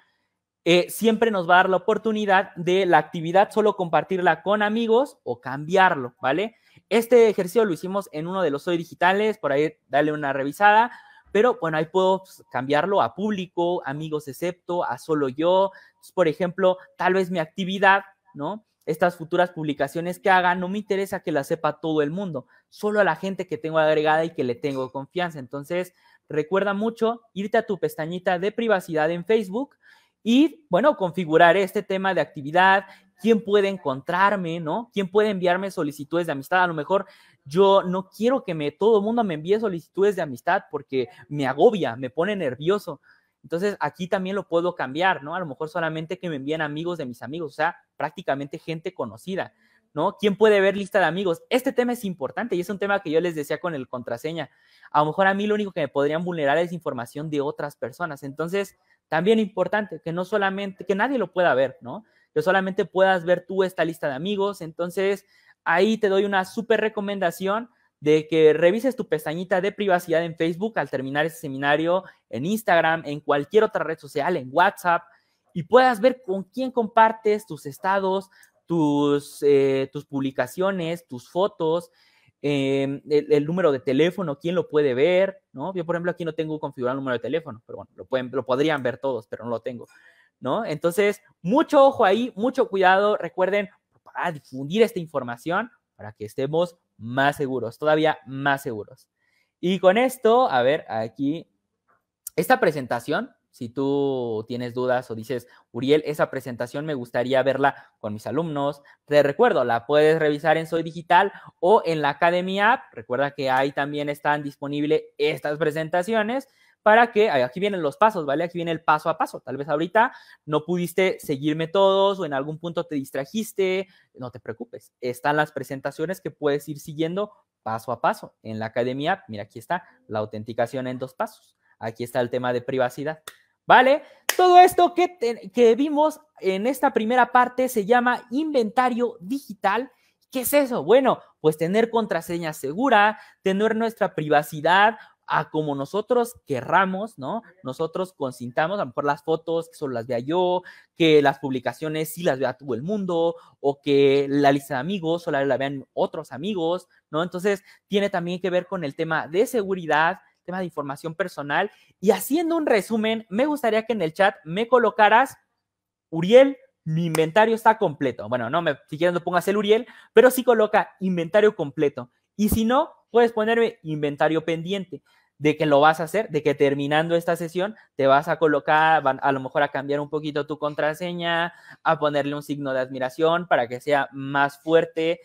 Speaker 2: eh, siempre nos va a dar la oportunidad de la actividad solo compartirla con amigos o cambiarlo, ¿vale? Este ejercicio lo hicimos en uno de los hoy digitales, por ahí darle una revisada, pero bueno, ahí puedo pues, cambiarlo a público, amigos excepto, a solo yo. por ejemplo, tal vez mi actividad, ¿no? estas futuras publicaciones que haga, no me interesa que las sepa todo el mundo, solo a la gente que tengo agregada y que le tengo confianza. Entonces, recuerda mucho irte a tu pestañita de privacidad en Facebook y, bueno, configurar este tema de actividad, quién puede encontrarme, ¿no? ¿Quién puede enviarme solicitudes de amistad? A lo mejor yo no quiero que me, todo el mundo me envíe solicitudes de amistad porque me agobia, me pone nervioso. Entonces, aquí también lo puedo cambiar, ¿no? A lo mejor solamente que me envíen amigos de mis amigos, o sea, prácticamente gente conocida, ¿no? ¿Quién puede ver lista de amigos? Este tema es importante y es un tema que yo les decía con el contraseña. A lo mejor a mí lo único que me podrían vulnerar es información de otras personas. Entonces, también importante que no solamente, que nadie lo pueda ver, ¿no? Que solamente puedas ver tú esta lista de amigos. Entonces, ahí te doy una súper recomendación de que revises tu pestañita de privacidad en Facebook al terminar ese seminario, en Instagram, en cualquier otra red social, en WhatsApp, y puedas ver con quién compartes tus estados, tus, eh, tus publicaciones, tus fotos, em, el, número de teléfono, quién lo puede ver, ¿no? Yo, por ejemplo, aquí no tengo configurado el número de teléfono, pero bueno, lo, pueden, lo podrían ver todos, pero no lo tengo, ¿no? Entonces, mucho ojo ahí, mucho cuidado, recuerden, para difundir esta información, para que estemos más seguros, todavía más seguros. Y con esto, a ver, aquí, esta presentación, si tú tienes dudas o dices, Uriel, esa presentación me gustaría verla con mis alumnos, te recuerdo, la puedes revisar en Soy Digital o en la Academia App. Recuerda que ahí también están disponibles estas presentaciones para que, aquí vienen los pasos, ¿vale? Aquí viene el paso a paso. Tal vez ahorita no pudiste seguirme todos o en algún punto te distrajiste, no te preocupes. Están las presentaciones que puedes ir siguiendo paso a paso. En la academia, mira, aquí está la autenticación en dos pasos. Aquí está el tema de privacidad. ¿Vale? Todo esto que, que vimos en esta primera parte se llama inventario digital. ¿Qué es eso? Bueno, pues tener contraseña segura, tener nuestra privacidad, a como nosotros querramos, ¿no? Nosotros consintamos, a lo mejor las fotos que solo las vea yo, que las publicaciones sí las vea todo el mundo, o que la lista de amigos solo la vean otros amigos, ¿no? Entonces, tiene también que ver con el tema de seguridad, tema de información personal. Y haciendo un resumen, me gustaría que en el chat me colocaras, Uriel, mi inventario está completo. Bueno, no me, si quieres no pongas el Uriel, pero sí coloca inventario completo. Y si no, puedes ponerme inventario pendiente de que lo vas a hacer, de que terminando esta sesión te vas a colocar, a lo mejor a cambiar un poquito tu contraseña, a ponerle un signo de admiración para que sea más fuerte.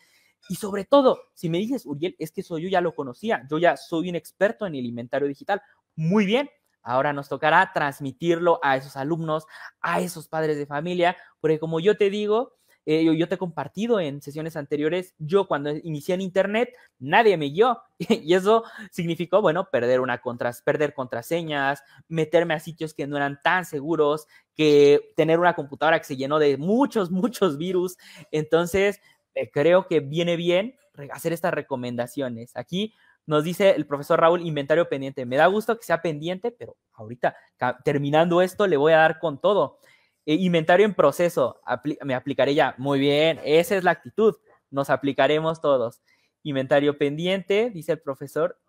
Speaker 2: Y sobre todo, si me dices, Uriel, es que eso yo ya lo conocía, yo ya soy un experto en el inventario digital. Muy bien, ahora nos tocará transmitirlo a esos alumnos, a esos padres de familia, porque como yo te digo, eh, yo, te he compartido en sesiones anteriores, yo cuando inicié en Internet, nadie me guió y eso significó, bueno, perder, una contras, perder contraseñas, meterme a sitios que no eran tan seguros, que tener una computadora que se llenó de muchos, muchos virus. Entonces, eh, creo que viene bien hacer estas recomendaciones. Aquí nos dice el profesor Raúl, inventario pendiente. Me da gusto que sea pendiente, pero ahorita terminando esto le voy a dar con todo. E inventario en proceso, me aplicaré ya. Muy bien, esa es la actitud. Nos aplicaremos todos. Inventario pendiente, dice el profesor.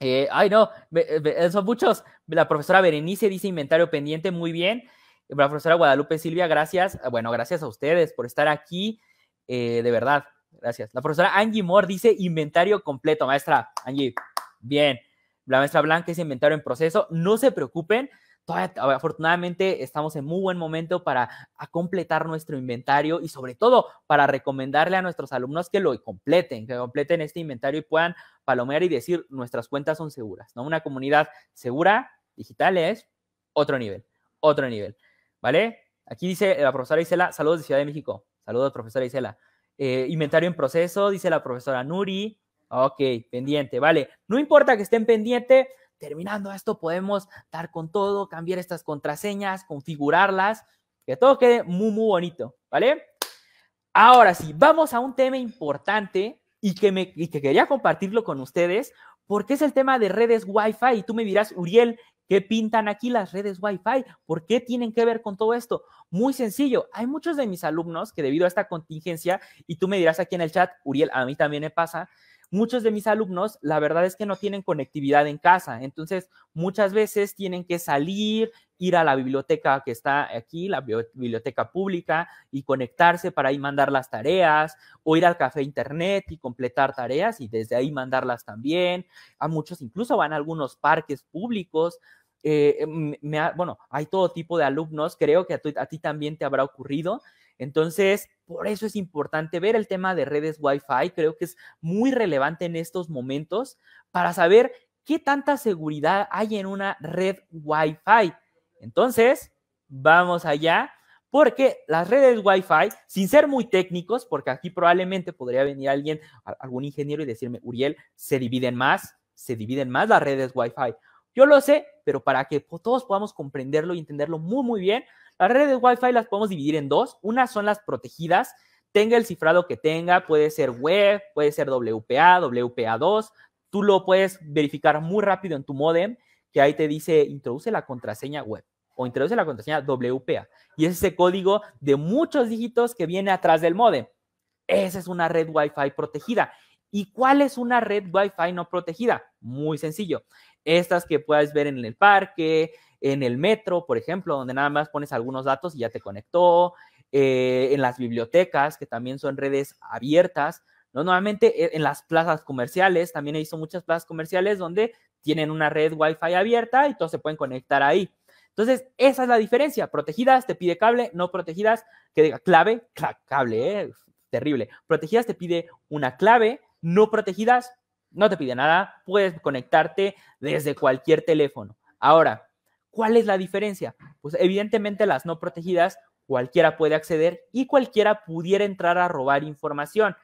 Speaker 2: Eh, ay, no, eh, son muchos. La profesora Berenice dice inventario pendiente, muy bien. La profesora Guadalupe Silvia, gracias. Ah, bueno, gracias a ustedes por estar aquí, eh, de verdad. Gracias. La profesora Angie Moore dice inventario completo, maestra. Angie, bien. La maestra Blanca dice inventario en proceso. No se preocupen, afortunadamente estamos en muy buen momento para completar nuestro inventario y sobre todo para recomendarle a nuestros alumnos que lo completen, que completen este inventario y puedan palomear y decir nuestras cuentas son seguras, ¿no? Una comunidad segura digital es otro nivel, otro nivel, ¿vale? Aquí dice la profesora Isela, saludos de Ciudad de México, saludos profesora Isela. Eh, inventario en proceso, dice la profesora Nuri, ok, pendiente, vale. No importa que estén pendientes, terminando esto podemos dar con todo, cambiar estas contraseñas, configurarlas, que todo quede muy, muy bonito, ¿vale? Ahora sí, vamos a un tema importante y que, me, quería compartirlo con ustedes, porque es el tema de redes Wi-Fi. Y tú me dirás, Uriel, ¿qué pintan aquí las redes Wi-Fi? ¿Por qué tienen que ver con todo esto? Muy sencillo, hay muchos de mis alumnos que debido a esta contingencia, y tú me dirás aquí en el chat, Uriel, a mí también me pasa, Muchos de mis alumnos, la verdad es que no tienen conectividad en casa, entonces muchas veces tienen que salir, ir a la biblioteca que está aquí, la biblioteca pública, y conectarse para ahí mandar las tareas, o ir al café internet y completar tareas y desde ahí mandarlas también. A muchos incluso van a algunos parques públicos. Eh, em, bueno, hay todo tipo de alumnos, creo que a ti también te habrá ocurrido, entonces, por eso es importante ver el tema de redes Wi-Fi. Creo que es muy relevante en estos momentos para saber qué tanta seguridad hay en una red Wi-Fi. Entonces, vamos allá, porque las redes Wi-Fi, sin ser muy técnicos, porque aquí probablemente podría venir alguien, algún ingeniero y decirme, Uriel, se dividen más, se dividen más las redes Wi-Fi. Yo lo sé, pero para que todos podamos comprenderlo y entenderlo muy, muy bien, las redes Wi-Fi las podemos dividir en dos. Unas son las protegidas, tenga el cifrado que tenga, puede ser web, puede ser WPA, WPA2, tú lo puedes verificar muy rápido en tu modem, que ahí te dice introduce la contraseña web o introduce la contraseña WPA. Y es ese código de muchos dígitos que viene atrás del modem. Esa es una red Wi-Fi protegida. ¿Y cuál es una red Wi-Fi no protegida? Muy sencillo estas que puedes ver en el parque, en el metro, por ejemplo, donde nada más pones algunos datos y ya te conectó, eh, en las bibliotecas, que también son redes abiertas, ¿no? Nuevamente, eh, en las plazas comerciales, también he visto muchas plazas comerciales donde tienen una red Wi-Fi abierta y todos se pueden conectar ahí. Entonces, esa es la diferencia. Protegidas te pide cable, no protegidas, que diga clave, cable, eh, terrible. Protegidas te pide una clave, no protegidas no te pide nada, puedes conectarte desde cualquier teléfono. Ahora, ¿cuál es la diferencia? Pues evidentemente las no protegidas cualquiera puede acceder y cualquiera pudiera entrar a robar información.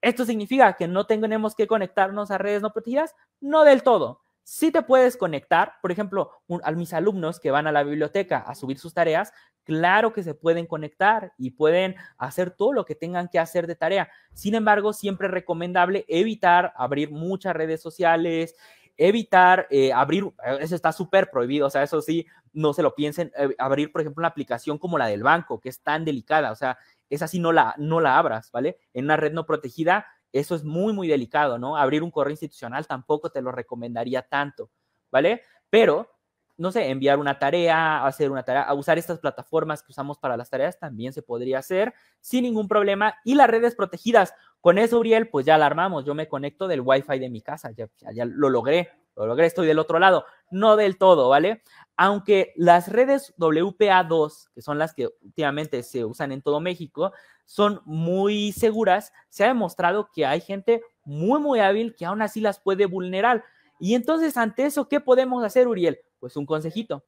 Speaker 2: ¿Esto significa que no tenemos que conectarnos a redes no protegidas? No del todo. Si te puedes conectar, por ejemplo, a mis alumnos que van a la biblioteca a subir sus tareas, claro que se pueden conectar y pueden hacer todo lo que tengan que hacer de tarea. Sin embargo, siempre es recomendable evitar abrir muchas redes sociales, evitar eh, abrir, eh, eso está súper prohibido, o sea, eso sí, no se lo piensen, eh, abrir, por ejemplo, una aplicación como la del banco, que es tan delicada, o sea, esa sí no la, no la abras, ¿vale? En una red no protegida eso es muy, muy delicado, ¿no? Abrir un correo institucional tampoco te lo recomendaría tanto, ¿vale? Pero, no sé, enviar una tarea, hacer una tarea, usar estas plataformas que usamos para las tareas también se podría hacer sin ningún problema. Y las redes protegidas, con eso, Uriel, pues ya la armamos. Yo me conecto del Wi-Fi de mi casa, ya, ya, ya lo logré, lo logré, estoy del otro lado no del todo, ¿vale? Aunque las redes WPA2, que son las que últimamente se usan en todo México, son muy seguras, se ha demostrado que hay gente muy, muy hábil que aún así las puede vulnerar. Y entonces, ante eso, ¿qué podemos hacer, Uriel? Pues un consejito.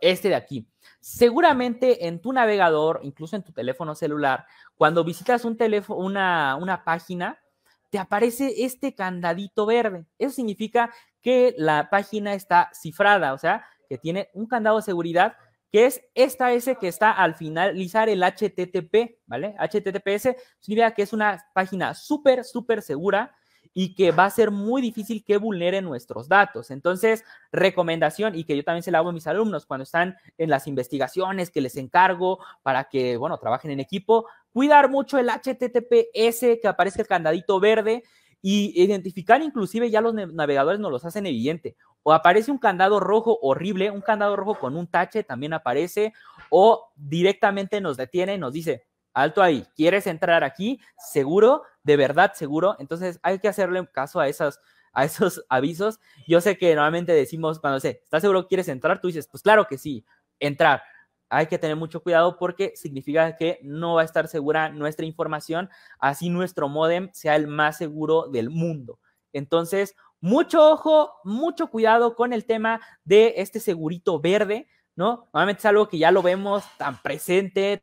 Speaker 2: Este de aquí. Seguramente en tu navegador, incluso en tu teléfono celular, cuando visitas un teléfono, una, una página, te aparece este candadito verde. Eso significa que la página está cifrada, o sea, que tiene un candado de seguridad que es esta S que está al finalizar el HTTP, ¿vale? HTTPS significa que es una página súper, súper segura y que va a ser muy difícil que vulnere nuestros datos. Entonces, recomendación y que yo también se la hago a mis alumnos cuando están en las investigaciones que les encargo para que, bueno, trabajen en equipo, Cuidar mucho el HTTPS, que aparezca el candadito verde y identificar inclusive ya los navegadores nos los hacen evidente. O aparece un candado rojo horrible, un candado rojo con un tache también aparece, o directamente nos detiene y nos dice, alto ahí, ¿quieres entrar aquí? Seguro, de verdad seguro. Entonces hay que hacerle caso a esas a esos avisos. Yo sé que normalmente decimos cuando se ¿estás seguro que quieres entrar? Tú dices, pues claro que sí, entrar hay que tener mucho cuidado porque significa que no va a estar segura nuestra información, así nuestro modem sea el más seguro del mundo. Entonces, mucho ojo, mucho cuidado con el tema de este segurito verde, ¿no? Normalmente es algo que ya lo vemos tan presente,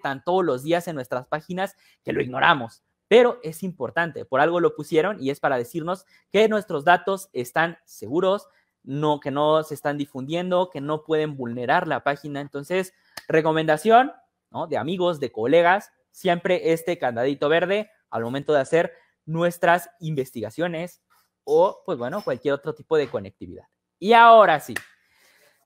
Speaker 2: tan todos los días en nuestras páginas, que lo ignoramos. Pero es importante, por algo lo pusieron y es para decirnos que nuestros datos están seguros, no, que no se están difundiendo, que no pueden vulnerar la página. Entonces, recomendación ¿no? de amigos, de colegas, siempre este candadito verde al momento de hacer nuestras investigaciones o, pues bueno, cualquier otro tipo de conectividad. Y ahora sí,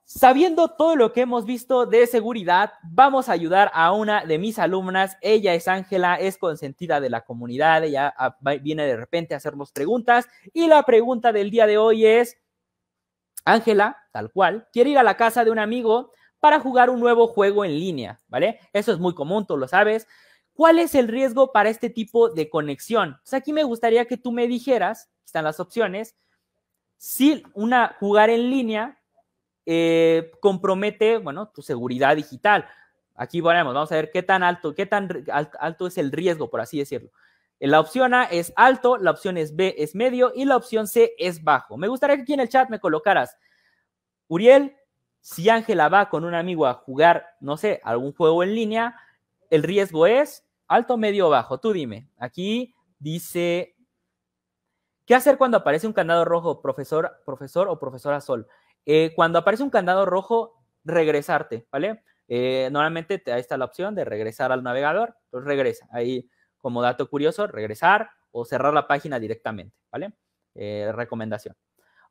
Speaker 2: sabiendo todo lo que hemos visto de seguridad, vamos a ayudar a una de mis alumnas. Ella es Ángela, es consentida de la comunidad, ella ah, viene de repente a hacernos preguntas y la pregunta del día de hoy es, Ángela, tal cual, quiere ir a la casa de un amigo para jugar un nuevo juego en línea, ¿vale? Eso es muy común, tú lo sabes. ¿Cuál es el riesgo para este tipo de conexión? Pues aquí me gustaría que tú me dijeras, están las opciones, si una jugar en línea eh, compromete, bueno, tu seguridad digital. Aquí veremos, vamos a ver qué tan alto, qué tan alto es el riesgo, por así decirlo. Eh, la opción A es alto, la opción B es medio y la opción C es bajo. Me gustaría que aquí en el chat me colocaras, Uriel, si Ángela va con un amigo a jugar, no sé, algún juego en línea, el riesgo es alto, medio o bajo. Tú dime, aquí dice, ¿qué hacer cuando aparece un candado rojo, profesor, profesor o profesora Sol? Eh, cuando aparece un candado rojo, regresarte, ¿vale? Eh, normalmente te, ahí está la opción de regresar al navegador, pues regresa, ahí como dato curioso, regresar o cerrar la página directamente, ¿vale? Eh, recomendación.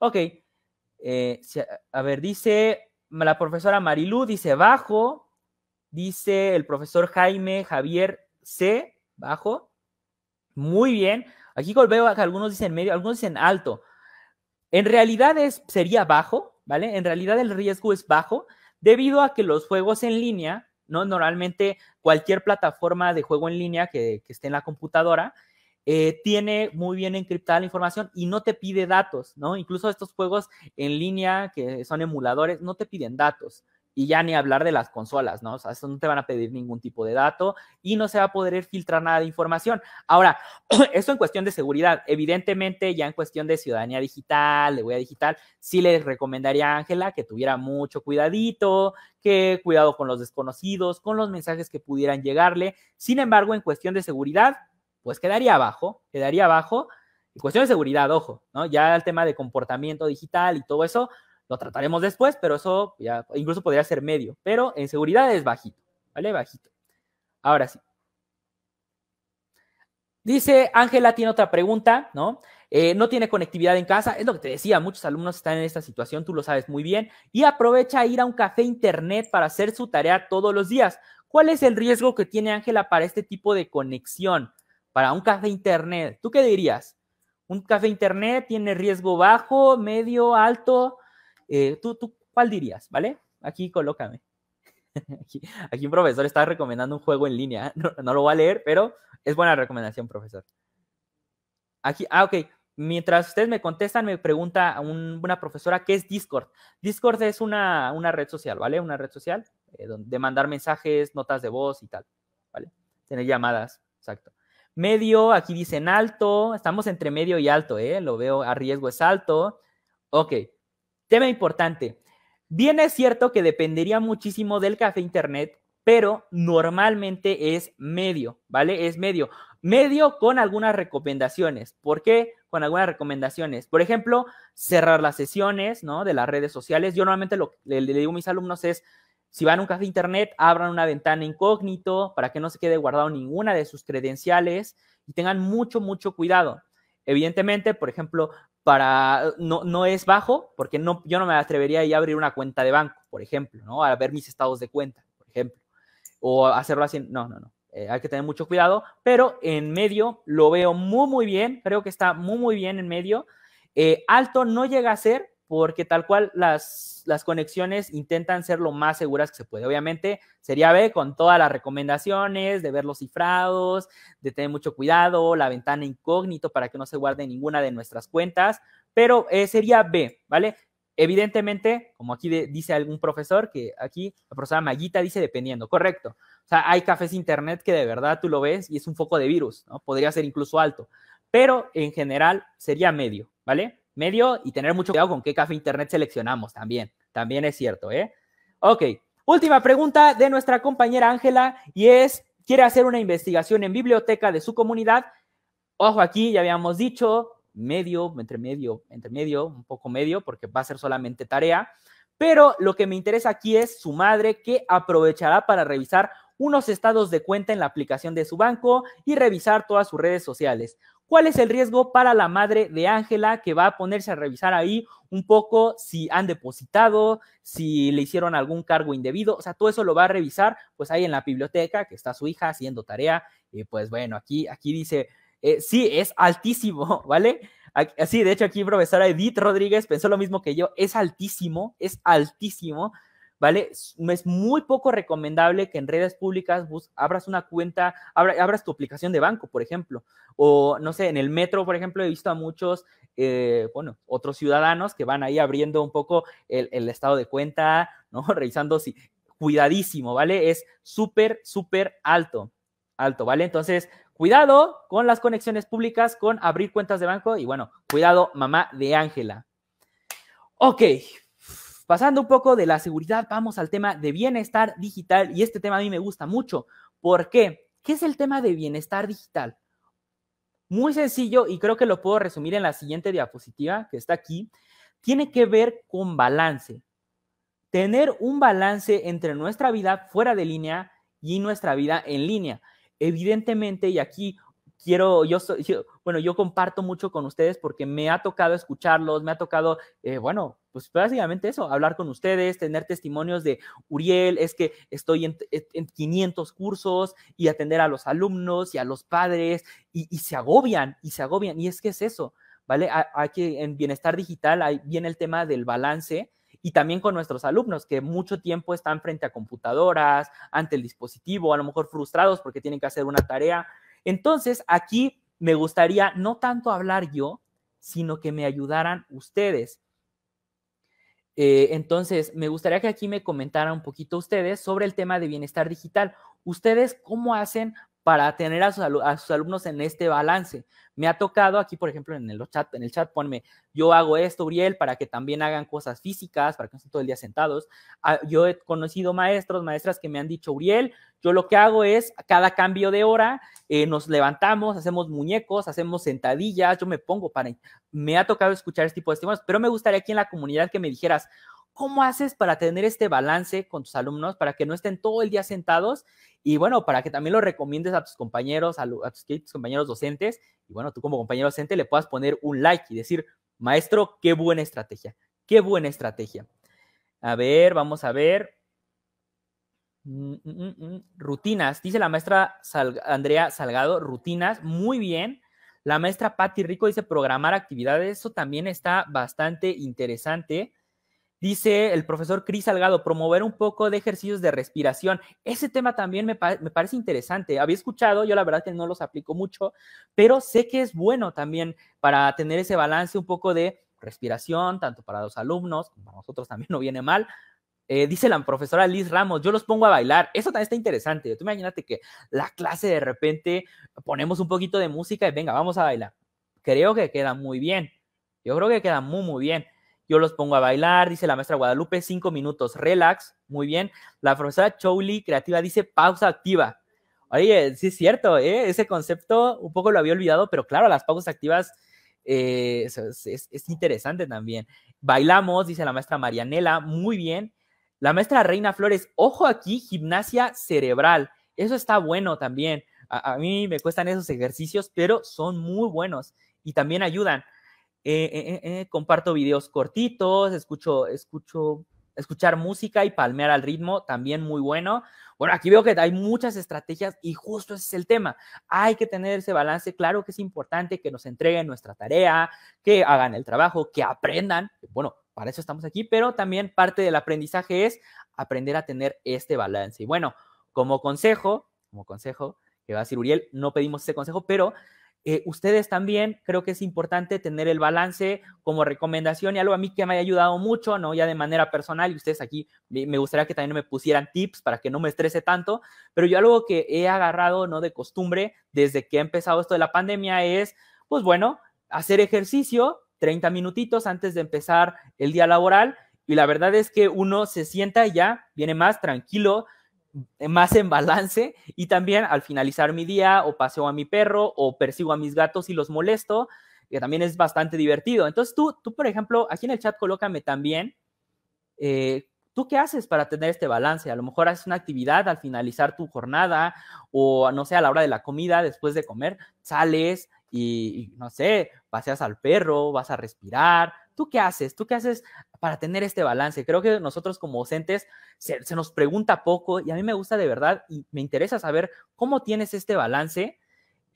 Speaker 2: Ok, eh, a ver, dice la profesora Marilú, dice bajo, dice el profesor Jaime Javier C, bajo. Muy bien. Aquí veo que algunos dicen medio, algunos dicen alto. En realidad es, sería bajo, ¿vale? En realidad el riesgo es bajo debido a que los juegos en línea ¿no? Normalmente cualquier plataforma de juego en línea que, esté en la computadora eh, tiene muy bien encriptada la información y no te pide datos, ¿no? Incluso estos juegos en línea que son emuladores no te piden datos y ya ni hablar de las consolas, ¿no? O sea, eso no te van a pedir ningún tipo de dato y no se va a poder filtrar nada de información. Ahora, esto en cuestión de seguridad, evidentemente ya en cuestión de ciudadanía digital, de huella digital, sí les recomendaría a Ángela que tuviera mucho cuidadito, que cuidado con los desconocidos, con los mensajes que pudieran llegarle. Sin embargo, en cuestión de seguridad, pues quedaría abajo, quedaría abajo. En cuestión de seguridad, ojo, ¿no? Ya el tema de comportamiento digital y todo eso, lo trataremos después, pero eso ya incluso podría ser medio. Pero en seguridad es bajito, ¿vale? Bajito. Ahora sí. Dice Ángela, tiene otra pregunta, ¿no? Eh, no tiene conectividad en casa, es lo que te decía, muchos alumnos están en esta situación, tú lo sabes muy bien, y aprovecha a ir a un café internet para hacer su tarea todos los días. ¿Cuál es el riesgo que tiene Ángela para este tipo de conexión, para un café internet? ¿Tú qué dirías? ¿Un café internet tiene riesgo bajo, medio, alto? Eh, ¿tú, ¿Tú cuál dirías? ¿Vale? Aquí colócame. Aquí, un profesor está recomendando un juego en línea. No, lo voy a leer, pero es buena recomendación, profesor. Aquí, ah, ok. Mientras ustedes me contestan, me pregunta una profesora qué es Discord. Discord es una, red social, ¿vale? Una red social eh, donde mandar mensajes, notas de voz y tal, ¿vale? Tener llamadas, exacto. Medio, aquí dicen alto. Estamos entre medio y alto, ¿eh? Lo veo, a riesgo es alto. Ok. Tema importante. Bien es cierto que dependería muchísimo del café internet, pero normalmente es medio, ¿vale? Es medio. Medio con algunas recomendaciones. ¿Por qué? Con algunas recomendaciones. Por ejemplo, cerrar las sesiones, ¿no? De las redes sociales. Yo normalmente lo le, le digo a mis alumnos es, si van a un café internet, abran una ventana incógnito para que no se quede guardado ninguna de sus credenciales y tengan mucho, mucho cuidado. Evidentemente, por ejemplo, para, no, no es bajo, porque no, yo no me atrevería a abrir una cuenta de banco, por ejemplo, ¿no? A ver mis estados de cuenta, por ejemplo, o hacerlo así, no, no, no. Eh, hay que tener mucho cuidado, pero en medio lo veo muy, muy bien, creo que está muy, muy bien en medio. Eh, alto no llega a ser, porque tal cual las, conexiones intentan ser lo más seguras que se puede. Obviamente sería B con todas las recomendaciones de ver los cifrados, de tener mucho cuidado, la ventana incógnito para que no se guarde ninguna de nuestras cuentas, pero eh, sería B, ¿vale? Evidentemente, como aquí dice algún profesor, que aquí la profesora Maguita dice dependiendo, correcto. O sea, hay cafés internet que de verdad tú lo ves y es un foco de virus, ¿no? Podría ser incluso alto, pero en general sería medio, ¿vale? medio y tener mucho cuidado con qué café internet seleccionamos también. También es cierto, ¿eh? Ok, última pregunta de nuestra compañera Ángela y es, quiere hacer una investigación en biblioteca de su comunidad. Ojo aquí, ya habíamos dicho, medio, entre medio, entre medio, un poco medio, porque va a ser solamente tarea. Pero lo que me interesa aquí es su madre que aprovechará para revisar unos estados de cuenta en la aplicación de su banco y revisar todas sus redes sociales. ¿Cuál es el riesgo para la madre de Ángela que va a ponerse a revisar ahí un poco si han depositado, si le hicieron algún cargo indebido? O sea, todo eso lo va a revisar pues ahí en la biblioteca que está su hija haciendo tarea. Y pues bueno, aquí, aquí dice, eh, sí, es altísimo, ¿vale? Así, ah, de hecho, aquí profesora Edith Rodríguez pensó lo mismo que yo, es altísimo, es altísimo. ¿vale? Es muy poco recomendable que en redes públicas bus abras una cuenta, abras tu aplicación de banco, por ejemplo, o no sé, en el metro, por ejemplo, he visto a muchos, eh, bueno, otros ciudadanos que van ahí abriendo un poco el, estado de cuenta, ¿no? Revisando si, cuidadísimo, ¿vale? Es súper, súper alto, alto, ¿vale? Entonces, cuidado con las conexiones públicas, con abrir cuentas de banco y bueno, cuidado, mamá de Ángela. Ok, Pasando un poco de la seguridad, vamos al tema de bienestar digital y este tema a mí me gusta mucho. ¿Por qué? ¿Qué es el tema de bienestar digital? Muy sencillo y creo que lo puedo resumir en la siguiente diapositiva que está aquí. Tiene que ver con balance. Tener un balance entre nuestra vida fuera de línea y nuestra vida en línea. Evidentemente, y aquí quiero, yo, bueno, yo comparto mucho con ustedes porque me ha tocado escucharlos, me ha tocado, eh, bueno, pues básicamente eso, hablar con ustedes, tener testimonios de Uriel, es que estoy en, 500 cursos y atender a los alumnos y a los padres y, se agobian, y se agobian, y es que es eso, ¿vale? Aquí en bienestar digital ahí viene el tema del balance, y también con nuestros alumnos que mucho tiempo están frente a computadoras, ante el dispositivo, a lo mejor frustrados porque tienen que hacer una tarea. Entonces, aquí me gustaría no tanto hablar yo, sino que me ayudaran ustedes. Eh, entonces, me gustaría que aquí me comentaran un poquito ustedes sobre el tema de bienestar digital. ¿Ustedes cómo hacen para tener a sus, alumnos en este balance. Me ha tocado aquí, por ejemplo, en el chat, en el chat ponme, yo hago esto, Uriel, para que también hagan cosas físicas, para que no estén todo el día sentados. Ah, yo he conocido maestros, maestras que me han dicho, Uriel, yo lo que hago es, cada cambio de hora, eh, nos levantamos, hacemos muñecos, hacemos sentadillas, yo me pongo para... Me ha tocado escuchar este tipo de testimonios, pero me gustaría aquí en la comunidad que me dijeras, ¿Cómo haces para tener este balance con tus alumnos, para que no estén todo el día sentados y bueno, para que también lo recomiendes a tus compañeros, a, tus, compañeros docentes y bueno, tú como compañero docente le puedas poner un like y decir, maestro, qué buena estrategia, qué buena estrategia. A ver, vamos a ver. Mm, mm, mm, rutinas, dice la maestra Andrea Salgado, rutinas, muy bien. La maestra Patti Rico dice programar actividades, eso también está bastante interesante. Dice el profesor Cris Salgado, promover un poco de ejercicios de respiración. Ese tema también me, parece interesante. Había escuchado, yo la verdad que no los aplico mucho, pero sé que es bueno también para tener ese balance un poco de respiración, tanto para los alumnos como para nosotros también no viene mal. Eh, dice la profesora Liz Ramos, yo los pongo a bailar. Eso también está interesante. Tú imagínate que la clase de repente ponemos un poquito de música y venga, vamos a bailar. Creo que queda muy bien. Yo creo que queda muy, muy bien. Yo los pongo a bailar, dice la maestra Guadalupe, cinco minutos, relax, muy bien. La profesora Chowley, creativa, dice pausa activa. Oye, sí es cierto, ¿eh? ese concepto un poco lo había olvidado, pero claro, las pausas activas eh, es, interesante también. Bailamos, dice la maestra Marianela, muy bien. La maestra Reina Flores, ojo aquí, gimnasia cerebral, eso está bueno también. a mí me cuestan esos ejercicios, pero son muy buenos y también ayudan. Eh eh, eh, eh, comparto videos cortitos, escucho, escucho, escuchar música y palmear al ritmo, también muy bueno. Bueno, aquí veo que hay muchas estrategias y justo ese es el tema. Hay que tener ese balance. Claro que es importante que nos entreguen nuestra tarea, que hagan el trabajo, que aprendan. Bueno, para eso estamos aquí, pero también parte del aprendizaje es aprender a tener este balance. Y bueno, como consejo, como consejo que va a decir Uriel, no pedimos ese consejo, pero eh, ustedes también, creo que es importante tener el balance como recomendación y algo a mí que me ha ayudado mucho, ¿no? Ya de manera personal, y ustedes aquí me gustaría que también me pusieran tips para que no me estrese tanto, pero yo algo que he agarrado, ¿no? De costumbre desde que ha empezado esto de la pandemia es, pues bueno, hacer ejercicio 30 minutitos antes de empezar el día laboral y la verdad es que uno se sienta ya, viene más tranquilo, más en balance y también al finalizar mi día o paseo a mi perro o persigo a mis gatos y los molesto, que también es bastante divertido. Entonces tú, tú por ejemplo, aquí en el chat colócame también, eh, ¿tú qué haces para tener este balance? A lo mejor haces una actividad al finalizar tu jornada o no sé, a la hora de la comida, después de comer, sales y, y no sé, paseas al perro, vas a respirar, ¿Tú qué haces? ¿Tú qué haces para tener este balance? Creo que nosotros como docentes se, nos pregunta poco y a mí me gusta de verdad y me interesa saber cómo tienes este balance.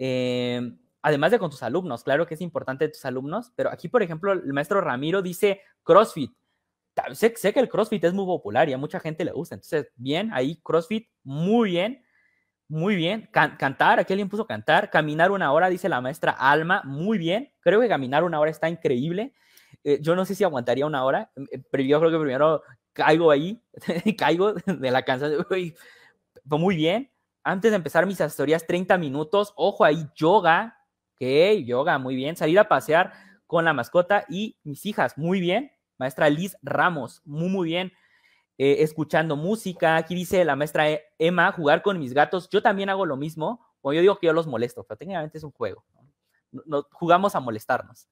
Speaker 2: Em, además de con tus alumnos, claro que es importante tus alumnos, pero aquí, por ejemplo, el maestro Ramiro dice CrossFit. Sé, que el CrossFit es muy popular y a mucha gente le gusta, entonces, bien, ahí CrossFit, muy bien, muy bien. cantar, aquí alguien puso cantar, caminar una hora, dice la maestra Alma, muy bien. Creo que caminar una hora está increíble. Eh, yo no sé si aguantaría una hora, em, em, pero yo creo que primero caigo ahí, caigo de la cansancio, muy bien. Antes de empezar mis historias 30 minutos, ojo ahí, yoga, ok, yoga, muy bien. Salir a pasear con la mascota y mis hijas, muy bien. Maestra Liz Ramos, muy, muy bien. Eh, escuchando música. Aquí dice la maestra e, Emma, jugar con mis gatos. Yo también hago lo mismo. O yo digo que yo los molesto, pero técnicamente es un juego. jugamos a molestarnos.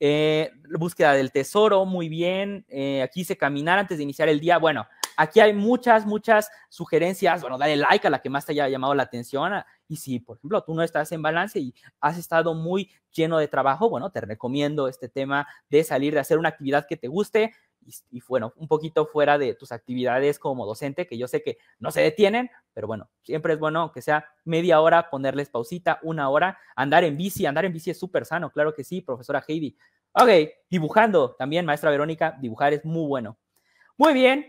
Speaker 2: Eh, búsqueda del tesoro, muy bien. Eh, aquí se caminar antes de iniciar el día. Bueno, aquí hay muchas, muchas sugerencias. Bueno, dale like a la que más te haya llamado la atención. Ah, y si, por ejemplo, tú no estás en balance y has estado muy lleno de trabajo, bueno, te recomiendo este tema de salir, de hacer una actividad que te guste, y, bueno, un poquito fuera de tus actividades como docente, que yo sé que no se detienen, pero bueno, siempre es bueno que sea media hora, ponerles pausita, una hora, andar en bici, andar en bici es súper sano, claro que sí, profesora Heidi. Ok, dibujando también, maestra Verónica, dibujar es muy bueno. Muy bien,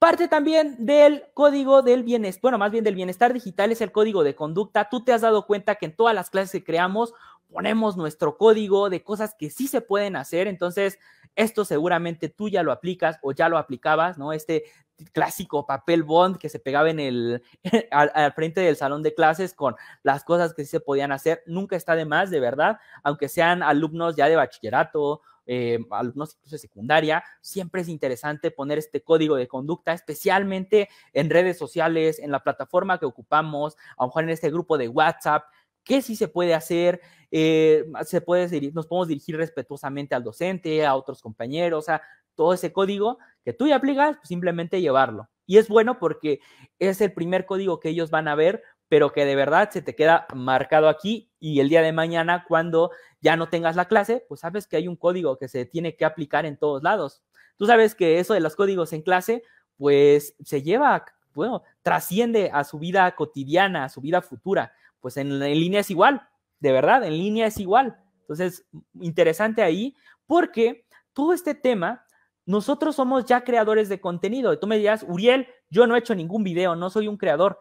Speaker 2: Parte también del código del bienestar, bueno, más bien del bienestar digital es el código de conducta. Tú te has dado cuenta que en todas las clases que creamos ponemos nuestro código de cosas que sí se pueden hacer. Entonces, esto seguramente tú ya lo aplicas o ya lo aplicabas, ¿no? Este clásico papel bond que se pegaba en el al, frente del salón de clases con las cosas que sí se podían hacer, nunca está de más, de verdad, aunque sean alumnos ya de bachillerato, eh, alumnos incluso de secundaria, siempre es interesante poner este código de conducta, especialmente en redes sociales, en la plataforma que ocupamos, a lo en este grupo de WhatsApp, qué sí se puede hacer, eh, se puede, nos podemos dirigir respetuosamente al docente, a otros compañeros, a todo ese código que tú ya aplicas, pues, simplemente llevarlo. Y es bueno porque es el primer código que ellos van a ver, pero que de verdad se te queda marcado aquí y el día de mañana cuando ya no tengas la clase, pues sabes que hay un código que se tiene que aplicar en todos lados. Tú sabes que eso de los códigos en clase, pues se lleva, bueno, trasciende a su vida cotidiana, a su vida futura pues en, línea es igual, de verdad, en línea es igual. Entonces, interesante ahí, porque todo este tema, nosotros somos ya creadores de contenido. tú me dirás, Uriel, yo no he hecho ningún video, no soy un creador,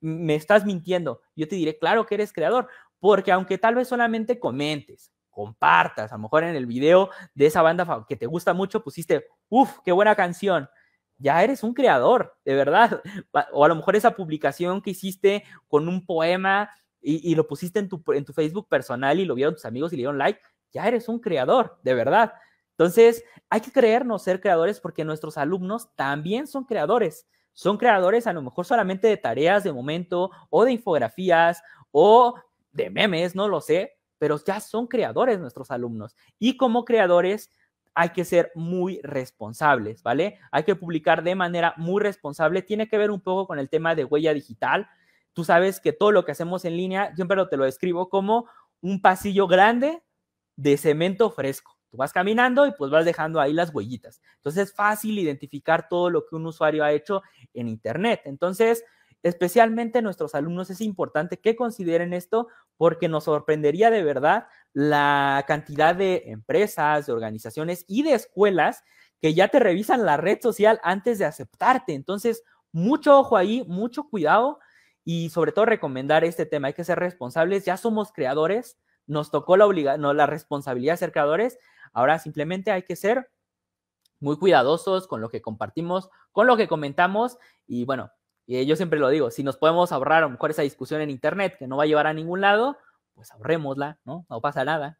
Speaker 2: me estás mintiendo. Yo te diré, claro que eres creador, porque aunque tal vez solamente comentes, compartas, a lo mejor en el video de esa banda que te gusta mucho pusiste, uf, qué buena canción, ya eres un creador, de verdad. O a lo mejor esa publicación que hiciste con un poema y, lo pusiste en tu, en tu Facebook personal y lo vieron tus amigos y le dieron like, ya eres un creador, de verdad. Entonces, hay que creernos ser creadores porque nuestros alumnos también son creadores. Son creadores a lo mejor solamente de tareas de momento o de infografías o de memes, no lo sé, pero ya son creadores nuestros alumnos. Y como creadores, hay que ser muy responsables, ¿vale? Hay que publicar de manera muy responsable. Tiene que ver un poco con el tema de huella digital. Tú sabes que todo lo que hacemos en línea, siempre pero te lo describo como un pasillo grande de cemento fresco. Tú vas caminando y pues vas dejando ahí las huellitas. Entonces es fácil identificar todo lo que un usuario ha hecho en Internet. Entonces, especialmente nuestros alumnos es importante que consideren esto porque nos sorprendería de verdad la cantidad de empresas, de organizaciones y de escuelas que ya te revisan la red social antes de aceptarte. Entonces, mucho ojo ahí, mucho cuidado y sobre todo recomendar este tema. Hay que ser responsables, ya somos creadores, nos tocó la, obliga no, la responsabilidad de ser creadores, ahora simplemente hay que ser muy cuidadosos con lo que compartimos, con lo que comentamos y bueno, eh, yo siempre lo digo, si nos podemos ahorrar a lo mejor esa discusión en Internet que no va a llevar a ningún lado, pues ahorrémosla, ¿no? No pasa nada.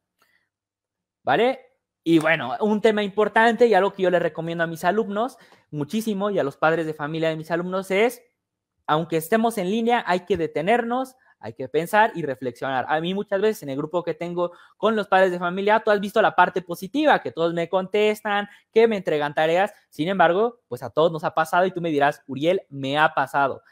Speaker 2: ¿Vale? Y bueno, un tema importante y algo que yo les recomiendo a mis alumnos muchísimo y a los padres de familia de mis alumnos es, aunque estemos en línea, hay que detenernos, hay que pensar y reflexionar. A mí muchas veces en el grupo que tengo con los padres de familia, tú has visto la parte positiva, que todos me contestan, que me entregan tareas. Sin embargo, pues a todos nos ha pasado y tú me dirás, Uriel, me ha pasado.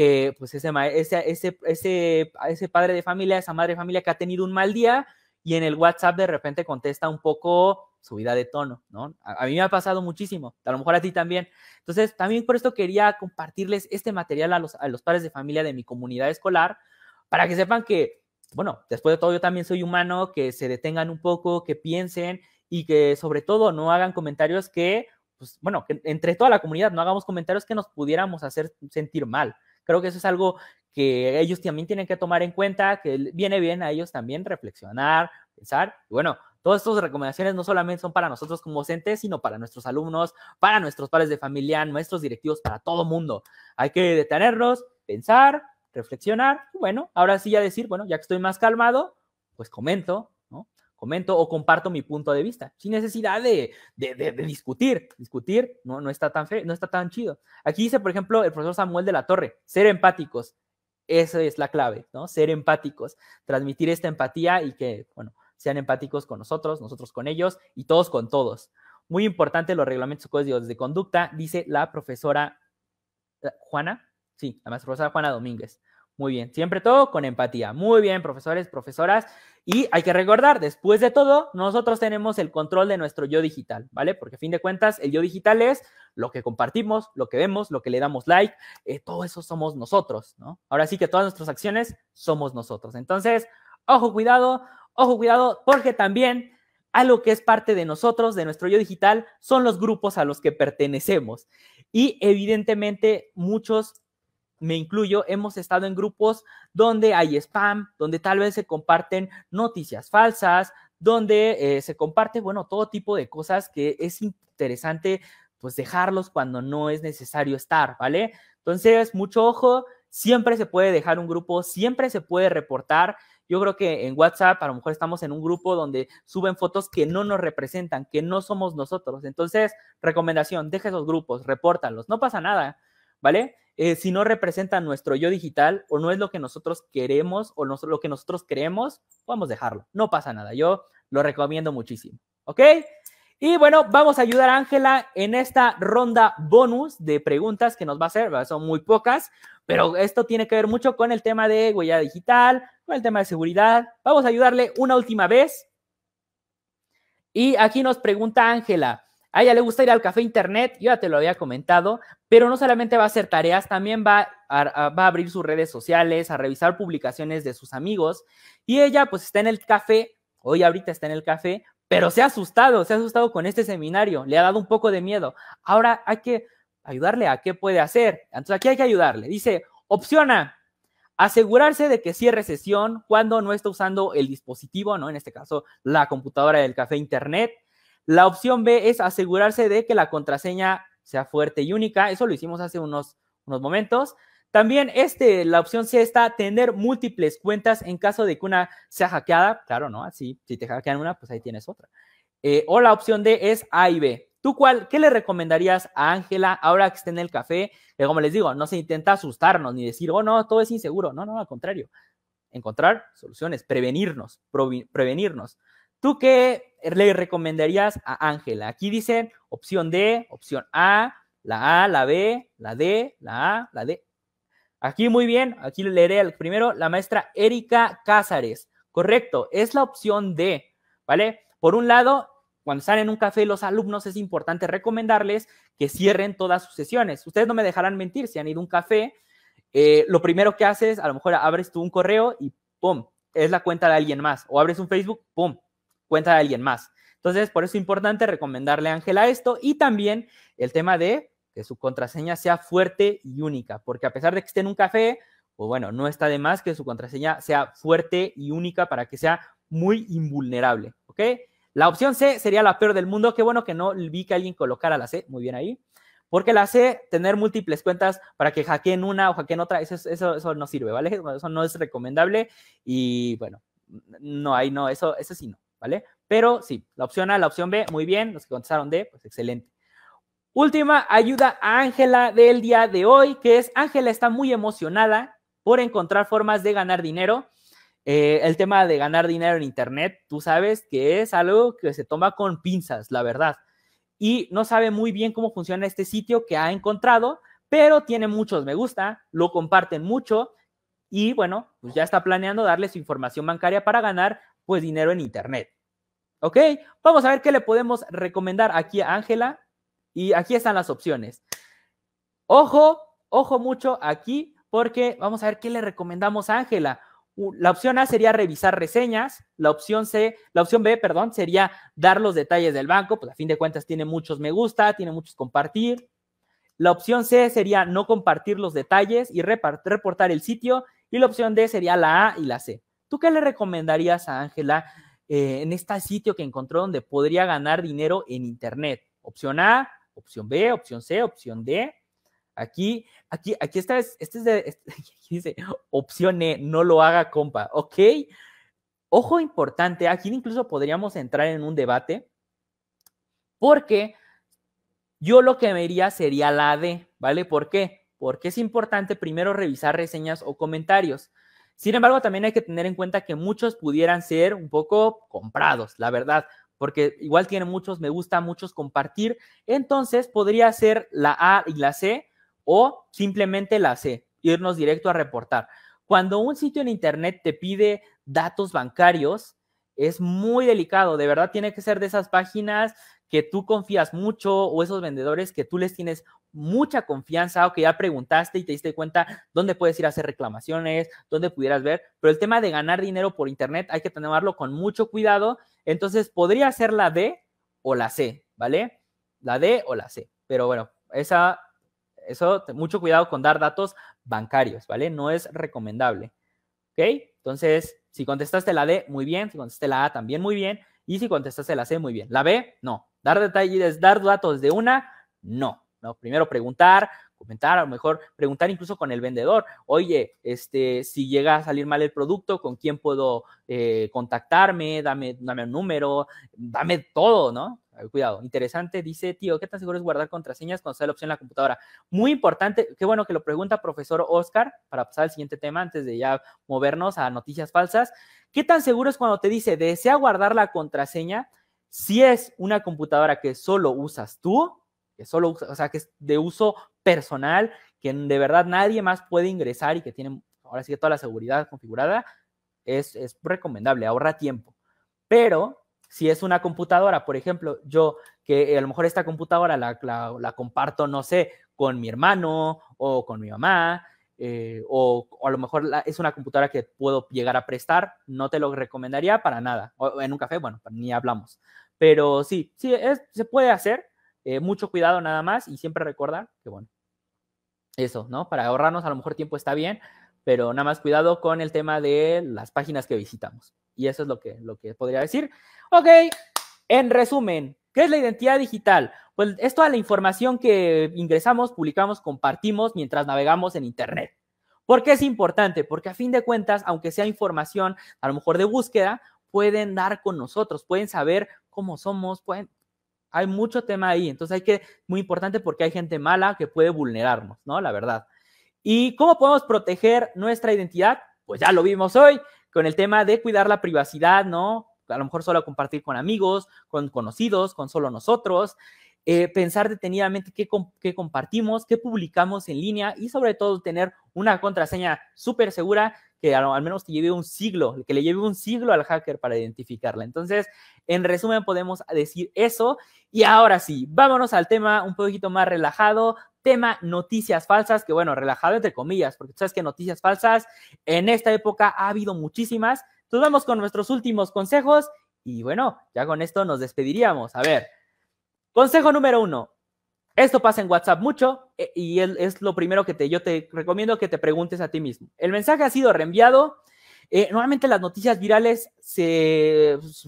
Speaker 2: Eh, pues ese, ese, ese, ese padre de familia, esa madre de familia que ha tenido un mal día y en el WhatsApp de repente contesta un poco subida de tono, ¿no? A, mí me ha pasado muchísimo, a lo mejor a ti también. Entonces, también por esto quería compartirles este material a los, a los padres de familia de mi comunidad escolar, para que sepan que, bueno, después de todo yo también soy humano, que se detengan un poco, que piensen y que sobre todo no hagan comentarios que, pues, bueno, entre toda la comunidad no hagamos comentarios que nos pudiéramos hacer sentir mal. Creo que eso es algo que ellos también tienen que tomar en cuenta, que viene bien a ellos también reflexionar, pensar. bueno, todas estas recomendaciones no solamente son para nosotros como docentes, sino para nuestros alumnos, para nuestros padres de familia, nuestros directivos, para todo mundo. Hay que detenernos, pensar, reflexionar. Y bueno, ahora sí ya decir, bueno, ya que estoy más calmado, pues comento, ¿no? comento o comparto mi punto de vista, sin necesidad de, discutir. Discutir no, no, está tan fe, no está tan chido. Aquí dice, por ejemplo, el profesor Samuel de la Torre, ser empáticos. Esa es la clave, ¿no? Ser empáticos, transmitir esta empatía y que, bueno, sean empáticos con nosotros, nosotros con ellos y todos con todos. Muy importante los reglamentos códigos de conducta, dice la profesora eh, Juana, sí, la profesora Juana Domínguez. Muy bien, siempre todo con empatía. Muy bien, profesores, profesoras. Y hay que recordar, después de todo, nosotros tenemos el control de nuestro yo digital, ¿vale? Porque a fin de cuentas, el yo digital es lo que compartimos, lo que vemos, lo que le damos like, eh, todo eso somos nosotros, ¿no? Ahora sí que todas nuestras acciones somos nosotros. Entonces, ojo, cuidado, ojo, cuidado, porque también algo que es parte de nosotros, de nuestro yo digital, son los grupos a los que pertenecemos. Y evidentemente muchos me incluyo, hemos estado en grupos donde hay spam, donde tal vez se comparten noticias falsas, donde eh, se comparte, bueno, todo tipo de cosas que es interesante, pues dejarlos cuando no es necesario estar, ¿vale? Entonces, mucho ojo, siempre se puede dejar un grupo, siempre se puede reportar. Yo creo que en WhatsApp a lo mejor estamos en un grupo donde suben fotos que no nos representan, que no somos nosotros. Entonces, recomendación, deja esos grupos, repórtalos, no pasa nada, ¿vale? Eh, si no representa nuestro yo digital o no es lo que nosotros queremos o no, lo que nosotros creemos, a dejarlo. No pasa nada. Yo lo recomiendo muchísimo. ¿Ok? Y bueno, vamos a ayudar a Ángela en esta ronda bonus de preguntas que nos va a hacer. Son muy pocas, pero esto tiene que ver mucho con el tema de huella digital, con el tema de seguridad. Vamos a ayudarle una última vez. Y aquí nos pregunta Ángela, a ella le gusta ir al café internet, yo ya te lo había comentado, pero no solamente va a hacer tareas, también va a, abrir sus redes sociales, a revisar publicaciones de sus amigos. Y ella pues está en el café, hoy ahorita está en el café, pero se ha asustado, se ha asustado con este seminario, le ha dado un poco de miedo. Ahora hay que ayudarle a qué puede hacer. Entonces aquí hay que ayudarle. Dice, opciona, asegurarse de que cierre sesión cuando no está usando el dispositivo, ¿no? En este caso, la computadora del café internet. La opción B es asegurarse de que la contraseña sea fuerte y única. Eso lo hicimos hace unos, unos momentos. También este, la opción C está tener múltiples cuentas en caso de que una sea hackeada. Claro, ¿no? Así, si te hackean una, pues ahí tienes otra. Eh, o la opción D es A y B. ¿Tú cuál, qué le recomendarías a Ángela ahora que está en el café? como les digo, no se intenta asustarnos ni decir, oh, no, todo es inseguro. No, no, al contrario. Encontrar soluciones, prevenirnos, prevenirnos. ¿Tú qué le recomendarías a Ángela? Aquí dicen opción D, opción A, la A, la B, la D, la A, la D. Aquí muy bien, aquí le leeré el primero, la maestra Erika Cázares. Correcto, es la opción D, ¿vale? Por un lado, cuando salen en un café los alumnos es importante recomendarles que cierren todas sus sesiones. Ustedes no me dejarán mentir, si han ido a un café, eh, lo primero que haces, a lo mejor abres tú un correo y ¡pum! Es la cuenta de alguien más. O abres un Facebook, ¡pum! cuenta de alguien más. Entonces, por eso es importante recomendarle a Ángela esto y también el tema de que su contraseña sea fuerte y única, porque a pesar de que esté en un café, pues bueno, no está de más que su contraseña sea fuerte y única para que sea muy invulnerable, ¿ok? La opción C sería la peor del mundo. Qué bueno que no vi que alguien colocara la C, muy bien ahí. Porque la C, tener múltiples cuentas para que hackeen una o hackeen otra, eso, eso, no sirve, ¿vale? Eso no es recomendable y bueno, no, hay, no, eso, eso sí no. ¿vale? Pero sí, la opción A, la opción B, muy bien, los que contestaron D, pues excelente. Última ayuda a Ángela del día de hoy, que es Ángela está muy emocionada por encontrar formas de ganar dinero. Eh, el tema de ganar dinero en Internet, tú sabes que es algo que se toma con pinzas, la verdad. Y no sabe muy bien cómo funciona este sitio que ha encontrado, pero tiene muchos me gusta, lo comparten mucho y bueno, pues ya está planeando darle su información bancaria para ganar pues dinero en Internet. ¿Ok? Vamos a ver qué le podemos recomendar aquí a Ángela. Y aquí están las opciones. Ojo, ojo mucho aquí porque vamos a ver qué le recomendamos a Ángela. La opción A sería revisar reseñas, la opción C, la opción B, perdón, sería dar los detalles del banco, pues a fin de cuentas tiene muchos me gusta, tiene muchos compartir. La opción C sería no compartir los detalles y reportar el sitio y la opción D sería la A y la C. ¿Tú qué le recomendarías a Ángela eh, en este sitio que encontró donde podría ganar dinero en Internet? Opción A, opción B, opción C, opción D. Aquí, aquí, aquí está, este es de, este, aquí dice, opción E, no lo haga compa, ¿ok? Ojo importante, aquí incluso podríamos entrar en un debate, porque yo lo que vería sería la D, ¿vale? ¿Por qué? Porque es importante primero revisar reseñas o comentarios. Sin embargo, también hay que tener en cuenta que muchos pudieran ser un poco comprados, la verdad, porque igual tiene muchos, me gusta muchos compartir. Entonces podría ser la A y la C o simplemente la C, irnos directo a reportar. Cuando un sitio en Internet te pide datos bancarios, es muy delicado, de verdad tiene que ser de esas páginas que tú confías mucho o esos vendedores que tú les tienes mucha confianza o que ya preguntaste y te diste cuenta dónde puedes ir a hacer reclamaciones, dónde pudieras ver, pero el tema de ganar dinero por internet hay que tomarlo con mucho cuidado, entonces podría ser la D o la C, ¿vale? La D o la C, pero bueno, esa, eso, mucho cuidado con dar datos bancarios, ¿vale? No es recomendable, ¿ok? Entonces, si contestaste la D, muy bien, si contestaste la A, también muy bien, y si contestaste la C, muy bien. La B, no. Dar detalles, dar datos de una, no. Primero preguntar, comentar, a lo mejor preguntar incluso con el vendedor, oye, este, si llega a salir mal el producto, ¿con quién puedo eh, contactarme? Dame, dame un número, dame todo, ¿no? Cuidado, interesante, dice tío, ¿qué tan seguro es guardar contraseñas cuando sale la opción en la computadora? Muy importante, qué bueno que lo pregunta profesor Oscar, para pasar al siguiente tema antes de ya movernos a noticias falsas. ¿Qué tan seguro es cuando te dice, desea guardar la contraseña? Si es una computadora que solo usas tú, que solo o sea, que es de uso personal, que de verdad nadie más puede ingresar y que tiene ahora sí que toda la seguridad configurada, es, recomendable, ahorra tiempo. Pero si es una computadora, por ejemplo, yo que a lo mejor esta computadora la, la, comparto, no sé, con mi hermano o con mi mamá, eh, o, a lo mejor es una computadora que puedo llegar a prestar, no te lo recomendaría para nada. en un café, bueno, ni hablamos. Pero sí, sí, es, se puede hacer, eh, mucho cuidado nada más y siempre recordar que, bueno, eso, ¿no? Para ahorrarnos a lo mejor tiempo está bien, pero nada más cuidado con el tema de las páginas que visitamos. Y eso es lo que, lo que podría decir. Ok, en resumen, ¿qué es la identidad digital? Pues es toda la información que ingresamos, publicamos, compartimos mientras navegamos en Internet. ¿Por qué es importante? Porque a fin de cuentas, aunque sea información a lo mejor de búsqueda, pueden dar con nosotros, pueden saber cómo somos, pueden, hay mucho tema ahí. Entonces hay que, muy importante porque hay gente mala que puede vulnerarnos, ¿no? La verdad. ¿Y cómo podemos proteger nuestra identidad? Pues ya lo vimos hoy con el tema de cuidar la privacidad, ¿no? A lo mejor solo compartir con amigos, con conocidos, con solo nosotros. Eh, pensar detenidamente qué, qué, compartimos, qué publicamos en línea y sobre todo tener una contraseña súper segura que al menos te lleve un siglo, que le lleve un siglo al hacker para identificarla. Entonces, en resumen, podemos decir eso. Y ahora sí, vámonos al tema un poquito más relajado, tema noticias falsas, que bueno, relajado entre comillas, porque sabes que noticias falsas en esta época ha habido muchísimas. Entonces vamos con nuestros últimos consejos y bueno, ya con esto nos despediríamos. A ver, consejo número uno, esto pasa en WhatsApp mucho eh, y es lo primero que te, yo te recomiendo que te preguntes a ti mismo. El mensaje ha sido reenviado. Eh, normalmente las noticias virales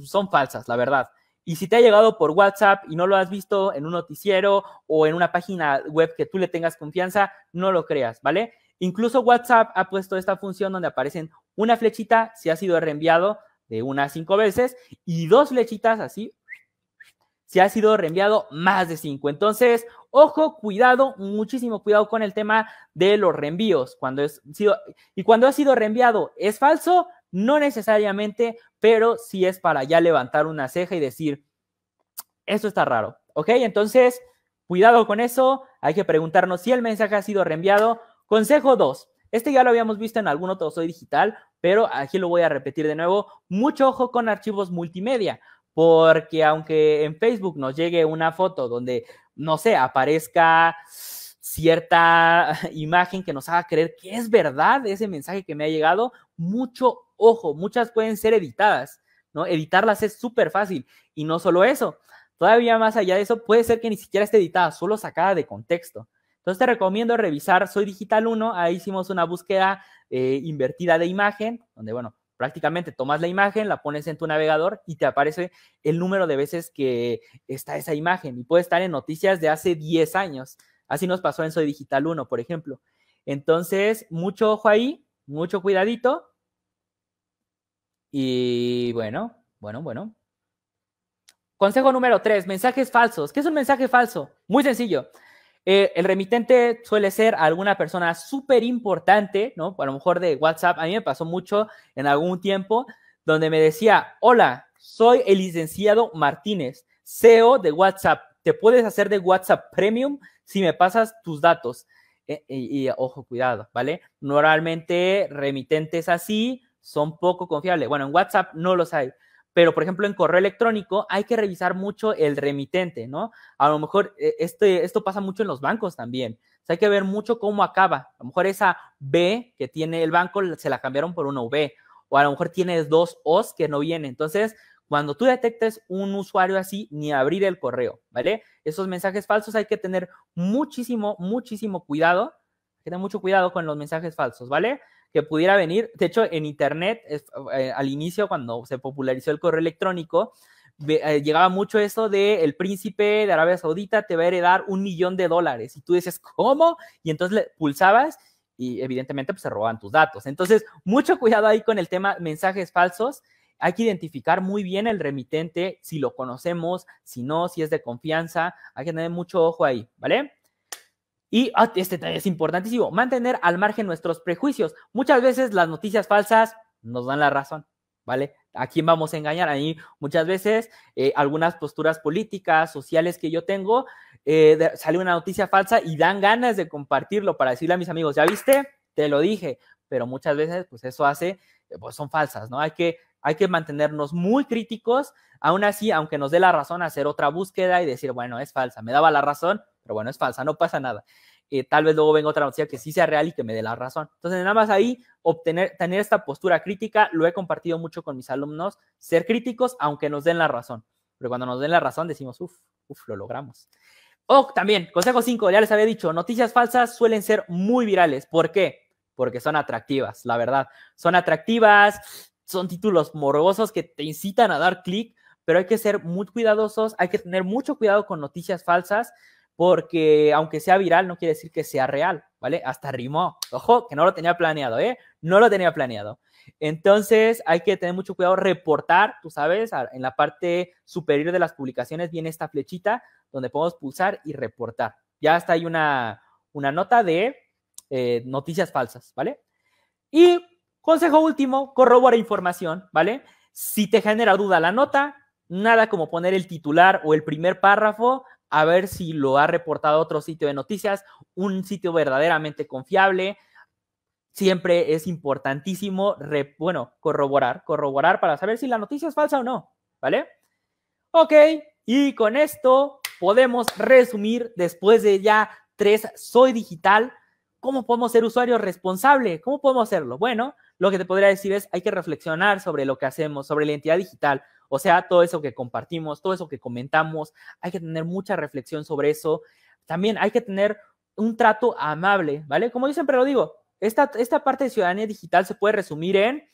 Speaker 2: son falsas, la verdad. Y si te ha llegado por WhatsApp y no lo has visto en un noticiero o en una página web que tú le tengas confianza, no lo creas, ¿vale? Incluso WhatsApp ha puesto esta función donde aparecen una flechita si ha sido reenviado de unas cinco veces y dos flechitas así si ha sido reenviado más de 5. Entonces, ojo, cuidado, muchísimo cuidado con el tema de los reenvíos. Cuando es sido, y cuando ha sido reenviado, ¿es falso? No necesariamente, pero sí es para ya levantar una ceja y decir, esto está raro, ¿ok? Entonces, cuidado con eso, hay que preguntarnos si el mensaje ha sido reenviado. Consejo 2, este ya lo habíamos visto en alguno otro Soy Digital, pero aquí lo voy a repetir de nuevo, mucho ojo con archivos multimedia, porque aunque en Facebook nos llegue una foto donde, no sé, aparezca cierta imagen que nos haga creer que es verdad ese mensaje que me ha llegado, mucho ojo, muchas pueden ser editadas, ¿no? Editarlas es súper fácil y no solo eso, todavía más allá de eso, puede ser que ni siquiera esté editada, solo sacada de contexto. Entonces te recomiendo revisar Soy Digital 1, ahí hicimos una búsqueda eh, invertida de imagen, donde, bueno, prácticamente tomas la imagen, la pones en tu navegador y te aparece el número de veces que está esa imagen y puede estar en noticias de hace 10 años. Así nos pasó en Soy Digital 1, por ejemplo. Entonces, mucho ojo ahí, mucho cuidadito. Y bueno, bueno, bueno. Consejo número 3, mensajes falsos. ¿Qué es un mensaje falso? Muy sencillo. Eh, el remitente suele ser alguna persona súper importante, ¿no? A lo mejor de WhatsApp. A mí me pasó mucho en algún tiempo donde me decía, hola, soy el licenciado Martínez, CEO de WhatsApp. Te puedes hacer de WhatsApp Premium si me pasas tus datos. Eh, y ojo, cuidado, ¿vale? Normalmente remitentes así son poco confiables. Bueno, en WhatsApp no los hay pero por ejemplo en correo electrónico hay que revisar mucho el remitente, ¿no? A lo mejor eh, este, esto pasa mucho en los bancos también. hay que ver mucho cómo acaba. A lo mejor esa B que tiene el banco se la cambiaron por una V, o a lo mejor tienes dos O's que no vienen. Entonces, cuando tú detectes un usuario así, ni abrir el correo, ¿vale? Esos mensajes falsos hay que tener muchísimo, muchísimo cuidado. Hay que tener mucho cuidado con los mensajes falsos, ¿vale? que pudiera venir. De hecho, en Internet, eh, al inicio, cuando se popularizó el correo electrónico, eh, llegaba mucho eso de el príncipe de Arabia Saudita te va a heredar un millón de dólares. Y tú dices, ¿cómo? Y entonces le pulsabas y evidentemente pues, se robaban tus datos. Entonces, mucho cuidado ahí con el tema mensajes falsos. Hay que identificar muy bien el remitente, si lo conocemos, si no, si es de confianza. Hay que tener mucho ojo ahí, ¿vale? Y ah, este es importantísimo, mantener al margen nuestros prejuicios. Muchas veces las noticias falsas nos dan la razón, ¿vale? ¿A quién vamos a engañar? A muchas veces eh, algunas posturas políticas, sociales que yo tengo, eh, sale una noticia falsa y dan ganas de compartirlo para decirle a mis amigos, ¿ya viste? Te lo dije, pero muchas veces pues eso hace, eh, pues son falsas, ¿no? Hay que, hay que mantenernos muy críticos, aún así, aunque nos dé la razón, hacer otra búsqueda y decir, bueno, es falsa, me daba la razón, pero bueno, es falsa, no pasa nada. Eh, tal vez luego venga otra noticia que sí sea real y que me dé la razón. Entonces, nada más ahí, obtener, tener esta postura crítica, lo he compartido mucho con mis alumnos, ser críticos aunque nos den la razón. Pero cuando nos den la razón decimos, uff, uff, lo logramos. O oh, también, consejo 5, ya les había dicho, noticias falsas suelen ser muy virales. ¿Por qué? Porque son atractivas, la verdad. Son atractivas, son títulos morbosos que te incitan a dar clic, pero hay que ser muy cuidadosos, hay que tener mucho cuidado con noticias falsas porque aunque sea viral no quiere decir que sea real, ¿vale? Hasta rimó. Ojo, que no lo tenía planeado, ¿eh? No lo tenía planeado. Entonces hay que tener mucho cuidado, reportar, tú sabes, en la parte superior de las publicaciones viene esta flechita donde podemos pulsar y reportar. Ya está ahí una, una nota de eh, noticias falsas, ¿vale? Y consejo último, corrobora información, ¿vale? Si te genera duda la nota, nada como poner el titular o el primer párrafo a ver si lo ha reportado otro sitio de noticias, un sitio verdaderamente confiable. Siempre es importantísimo, bueno, corroborar, corroborar para saber si la noticia es falsa o no, ¿vale? Ok, y con esto podemos resumir después de ya tres, soy digital, ¿cómo podemos ser usuarios responsables? ¿Cómo podemos hacerlo? Bueno, lo que te podría decir es, hay que reflexionar sobre lo que hacemos, sobre la identidad digital, o sea, todo eso que compartimos, todo eso que comentamos, hay que tener mucha reflexión sobre eso. También hay que tener un trato amable, ¿vale? Como yo siempre lo digo, esta, esta parte de ciudadanía digital se puede resumir en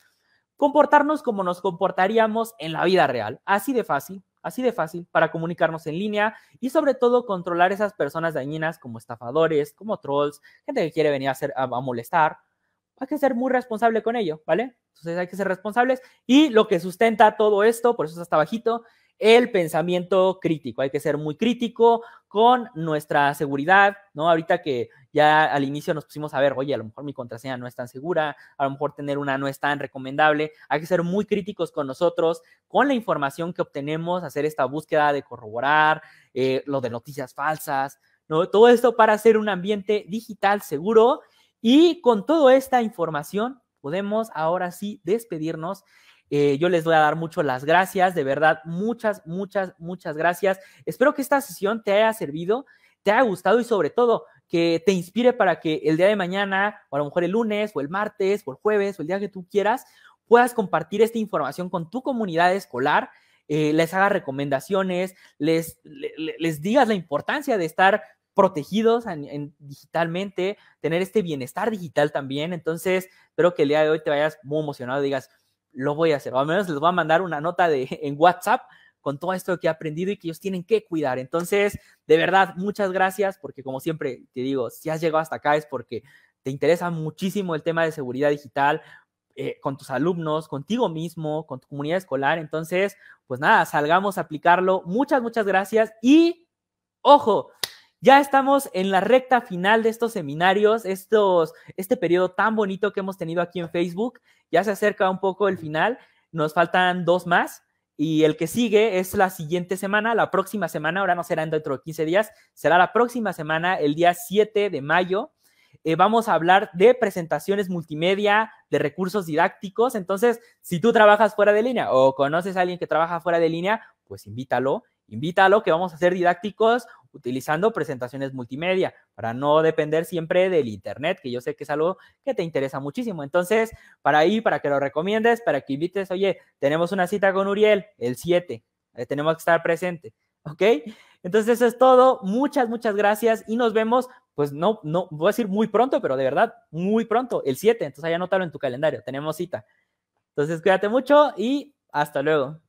Speaker 2: comportarnos como nos comportaríamos en la vida real. Así de fácil, así de fácil, para comunicarnos en línea y sobre todo controlar esas personas dañinas como estafadores, como trolls, gente que quiere venir a, hacer, a molestar, hay que ser muy responsable con ello, ¿vale? Entonces hay que ser responsables. Y lo que sustenta todo esto, por eso está hasta bajito, el pensamiento crítico. Hay que ser muy crítico con nuestra seguridad, ¿no? Ahorita que ya al inicio nos pusimos a ver, oye, a lo mejor mi contraseña no es tan segura, a lo mejor tener una no es tan recomendable. Hay que ser muy críticos con nosotros, con la información que obtenemos, hacer esta búsqueda de corroborar, eh, lo de noticias falsas, ¿no? Todo esto para hacer un ambiente digital seguro y con toda esta información podemos ahora sí despedirnos. Eh, yo les voy a dar mucho las gracias, de verdad, muchas, muchas, muchas gracias. Espero que esta sesión te haya servido, te haya gustado y sobre todo que te inspire para que el día de mañana, o a lo mejor el lunes, o el martes, o el jueves, o el día que tú quieras, puedas compartir esta información con tu comunidad escolar, eh, les hagas recomendaciones, les, les digas la importancia de estar protegidos en, digitalmente, tener este bienestar digital también. Entonces, espero que el día de hoy te vayas muy emocionado y digas, lo voy a hacer, o al menos les voy a mandar una nota de, en WhatsApp con todo esto que he aprendido y que ellos tienen que cuidar. Entonces, de verdad, muchas gracias, porque como siempre te digo, si has llegado hasta acá es porque te interesa muchísimo el tema de seguridad digital, eh, con tus alumnos, contigo mismo, con tu comunidad escolar. Entonces, pues nada, salgamos a aplicarlo. Muchas, muchas gracias y ojo, ya estamos en la recta final de estos seminarios, estos, este periodo tan bonito que hemos tenido aquí en Facebook. Ya se acerca un poco el final, nos faltan dos más y el que sigue es la siguiente semana, la próxima semana, ahora no será dentro de 15 días, será la próxima semana, el día 7 de mayo. Eh, vamos a hablar de presentaciones multimedia, de recursos didácticos. Entonces, si tú trabajas fuera de línea o conoces a alguien que trabaja fuera de línea, pues invítalo, invítalo que vamos a hacer didácticos utilizando presentaciones multimedia para no depender siempre del Internet, que yo sé que es algo que te interesa muchísimo. Entonces, para ahí, para que lo recomiendes, para que invites, oye, tenemos una cita con Uriel el 7, eh, tenemos que estar presente, ¿ok? Entonces, eso es todo. Muchas, muchas gracias y nos vemos, pues no, no, voy a decir muy pronto, pero de verdad, muy pronto, el 7. Entonces, ahí anótalo en tu calendario, tenemos cita. Entonces, cuídate mucho y hasta luego.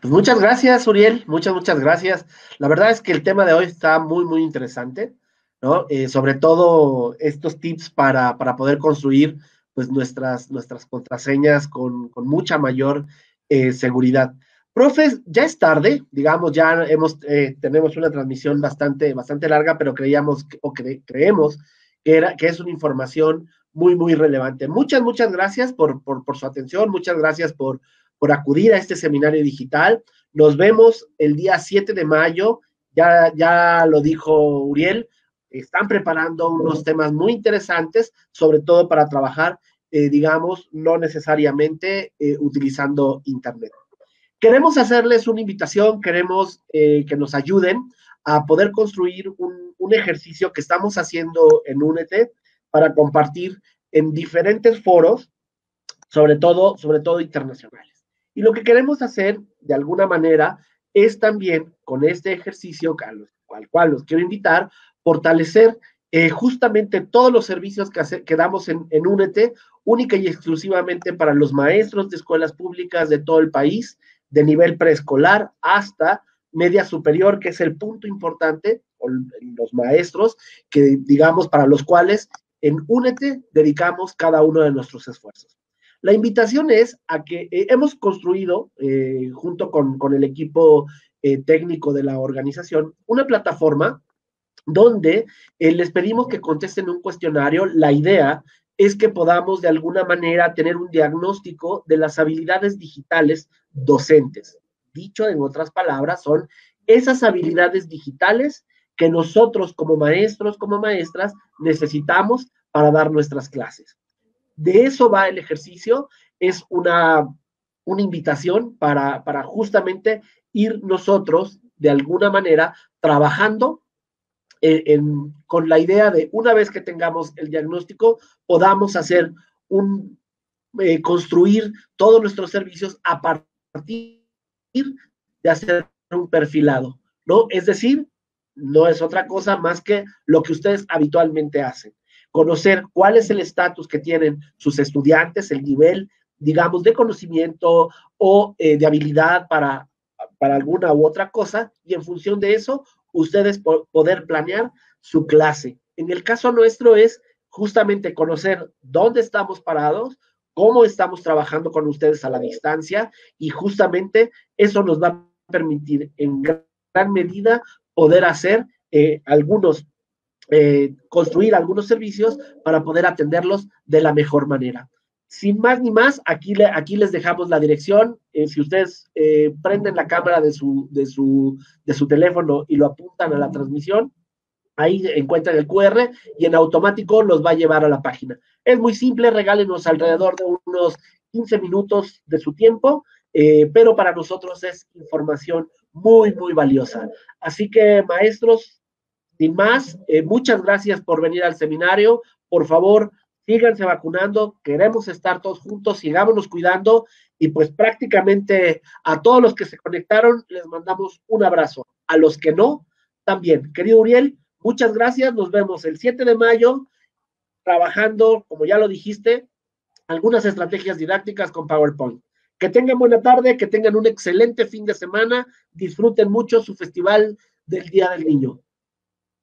Speaker 1: Pues muchas gracias, Uriel, muchas, muchas gracias. La verdad es que el tema de hoy está muy, muy interesante, ¿no? Eh, sobre todo estos tips para, para, poder construir pues nuestras, nuestras contraseñas con, con mucha mayor eh, seguridad. Profes, ya es tarde, digamos, ya hemos, eh, tenemos una transmisión bastante, bastante larga, pero creíamos o creemos que, era, que es una información muy, muy relevante. Muchas, muchas gracias por, por su atención, muchas gracias por, por acudir a este seminario digital. Nos vemos el día 7 de mayo, ya, ya lo dijo Uriel, están preparando unos temas muy interesantes, sobre todo para trabajar, eh, digamos, no necesariamente eh, utilizando Internet. Queremos hacerles una invitación, queremos eh, que nos ayuden a poder construir un, ejercicio que estamos haciendo en UNETE para compartir en diferentes foros, sobre todo, sobre todo internacionales. Y lo que queremos hacer, de alguna manera, es también con este ejercicio al cual los quiero invitar, fortalecer eh, justamente todos los servicios que, damos en, en, Únete, única y exclusivamente para los maestros de escuelas públicas de todo el país, de nivel preescolar hasta media superior, que es el punto importante, los maestros, que digamos para los cuales en Únete dedicamos cada uno de nuestros esfuerzos. La invitación es a que eh, hemos construido, eh, junto con, el equipo eh, técnico de la organización, una plataforma donde les pedimos que contesten un cuestionario. La idea es que podamos de alguna manera tener un diagnóstico de las habilidades digitales docentes. Dicho en otras palabras, son esas habilidades digitales que nosotros como maestros, como maestras, necesitamos para dar nuestras clases de eso va el ejercicio, es una, una invitación para, justamente ir nosotros, de alguna manera, trabajando eh, en, con la idea de una vez que tengamos el diagnóstico, podamos hacer un, eh, construir todos nuestros servicios a partir de hacer un perfilado, ¿no? Es decir, no es otra cosa más que lo que ustedes habitualmente hacen conocer cuál es el estatus que tienen sus estudiantes, el nivel, digamos, de conocimiento o eh, de habilidad para, alguna u otra cosa, y en función de eso, ustedes poder planear su clase. En el caso nuestro es justamente conocer dónde estamos parados, cómo estamos trabajando con ustedes a la distancia y justamente eso nos va a permitir en gran medida poder hacer eh, algunos eh, construir algunos servicios para poder atenderlos de la mejor manera. Sin más ni más, aquí, aquí les dejamos la dirección. Eh, si ustedes eh, prenden la cámara de su, de, su, de su teléfono y lo apuntan a la transmisión, ahí encuentran el QR y en automático los va a llevar a la página. Es muy simple, regálenos alrededor de unos 15 minutos de su tiempo, pero para nosotros es información muy, muy valiosa. Así que, maestros, sin más, eh, muchas gracias por venir al seminario. Por favor, síganse vacunando, queremos estar todos juntos, sigámonos cuidando y pues prácticamente a todos los que se conectaron les mandamos un abrazo, a los que no también. Querido Uriel, muchas gracias, nos vemos el 7 de mayo trabajando, como ya lo dijiste, algunas estrategias didácticas con PowerPoint. Que tengan buena tarde, que tengan un excelente fin de semana, disfruten mucho su festival del Día del Niño.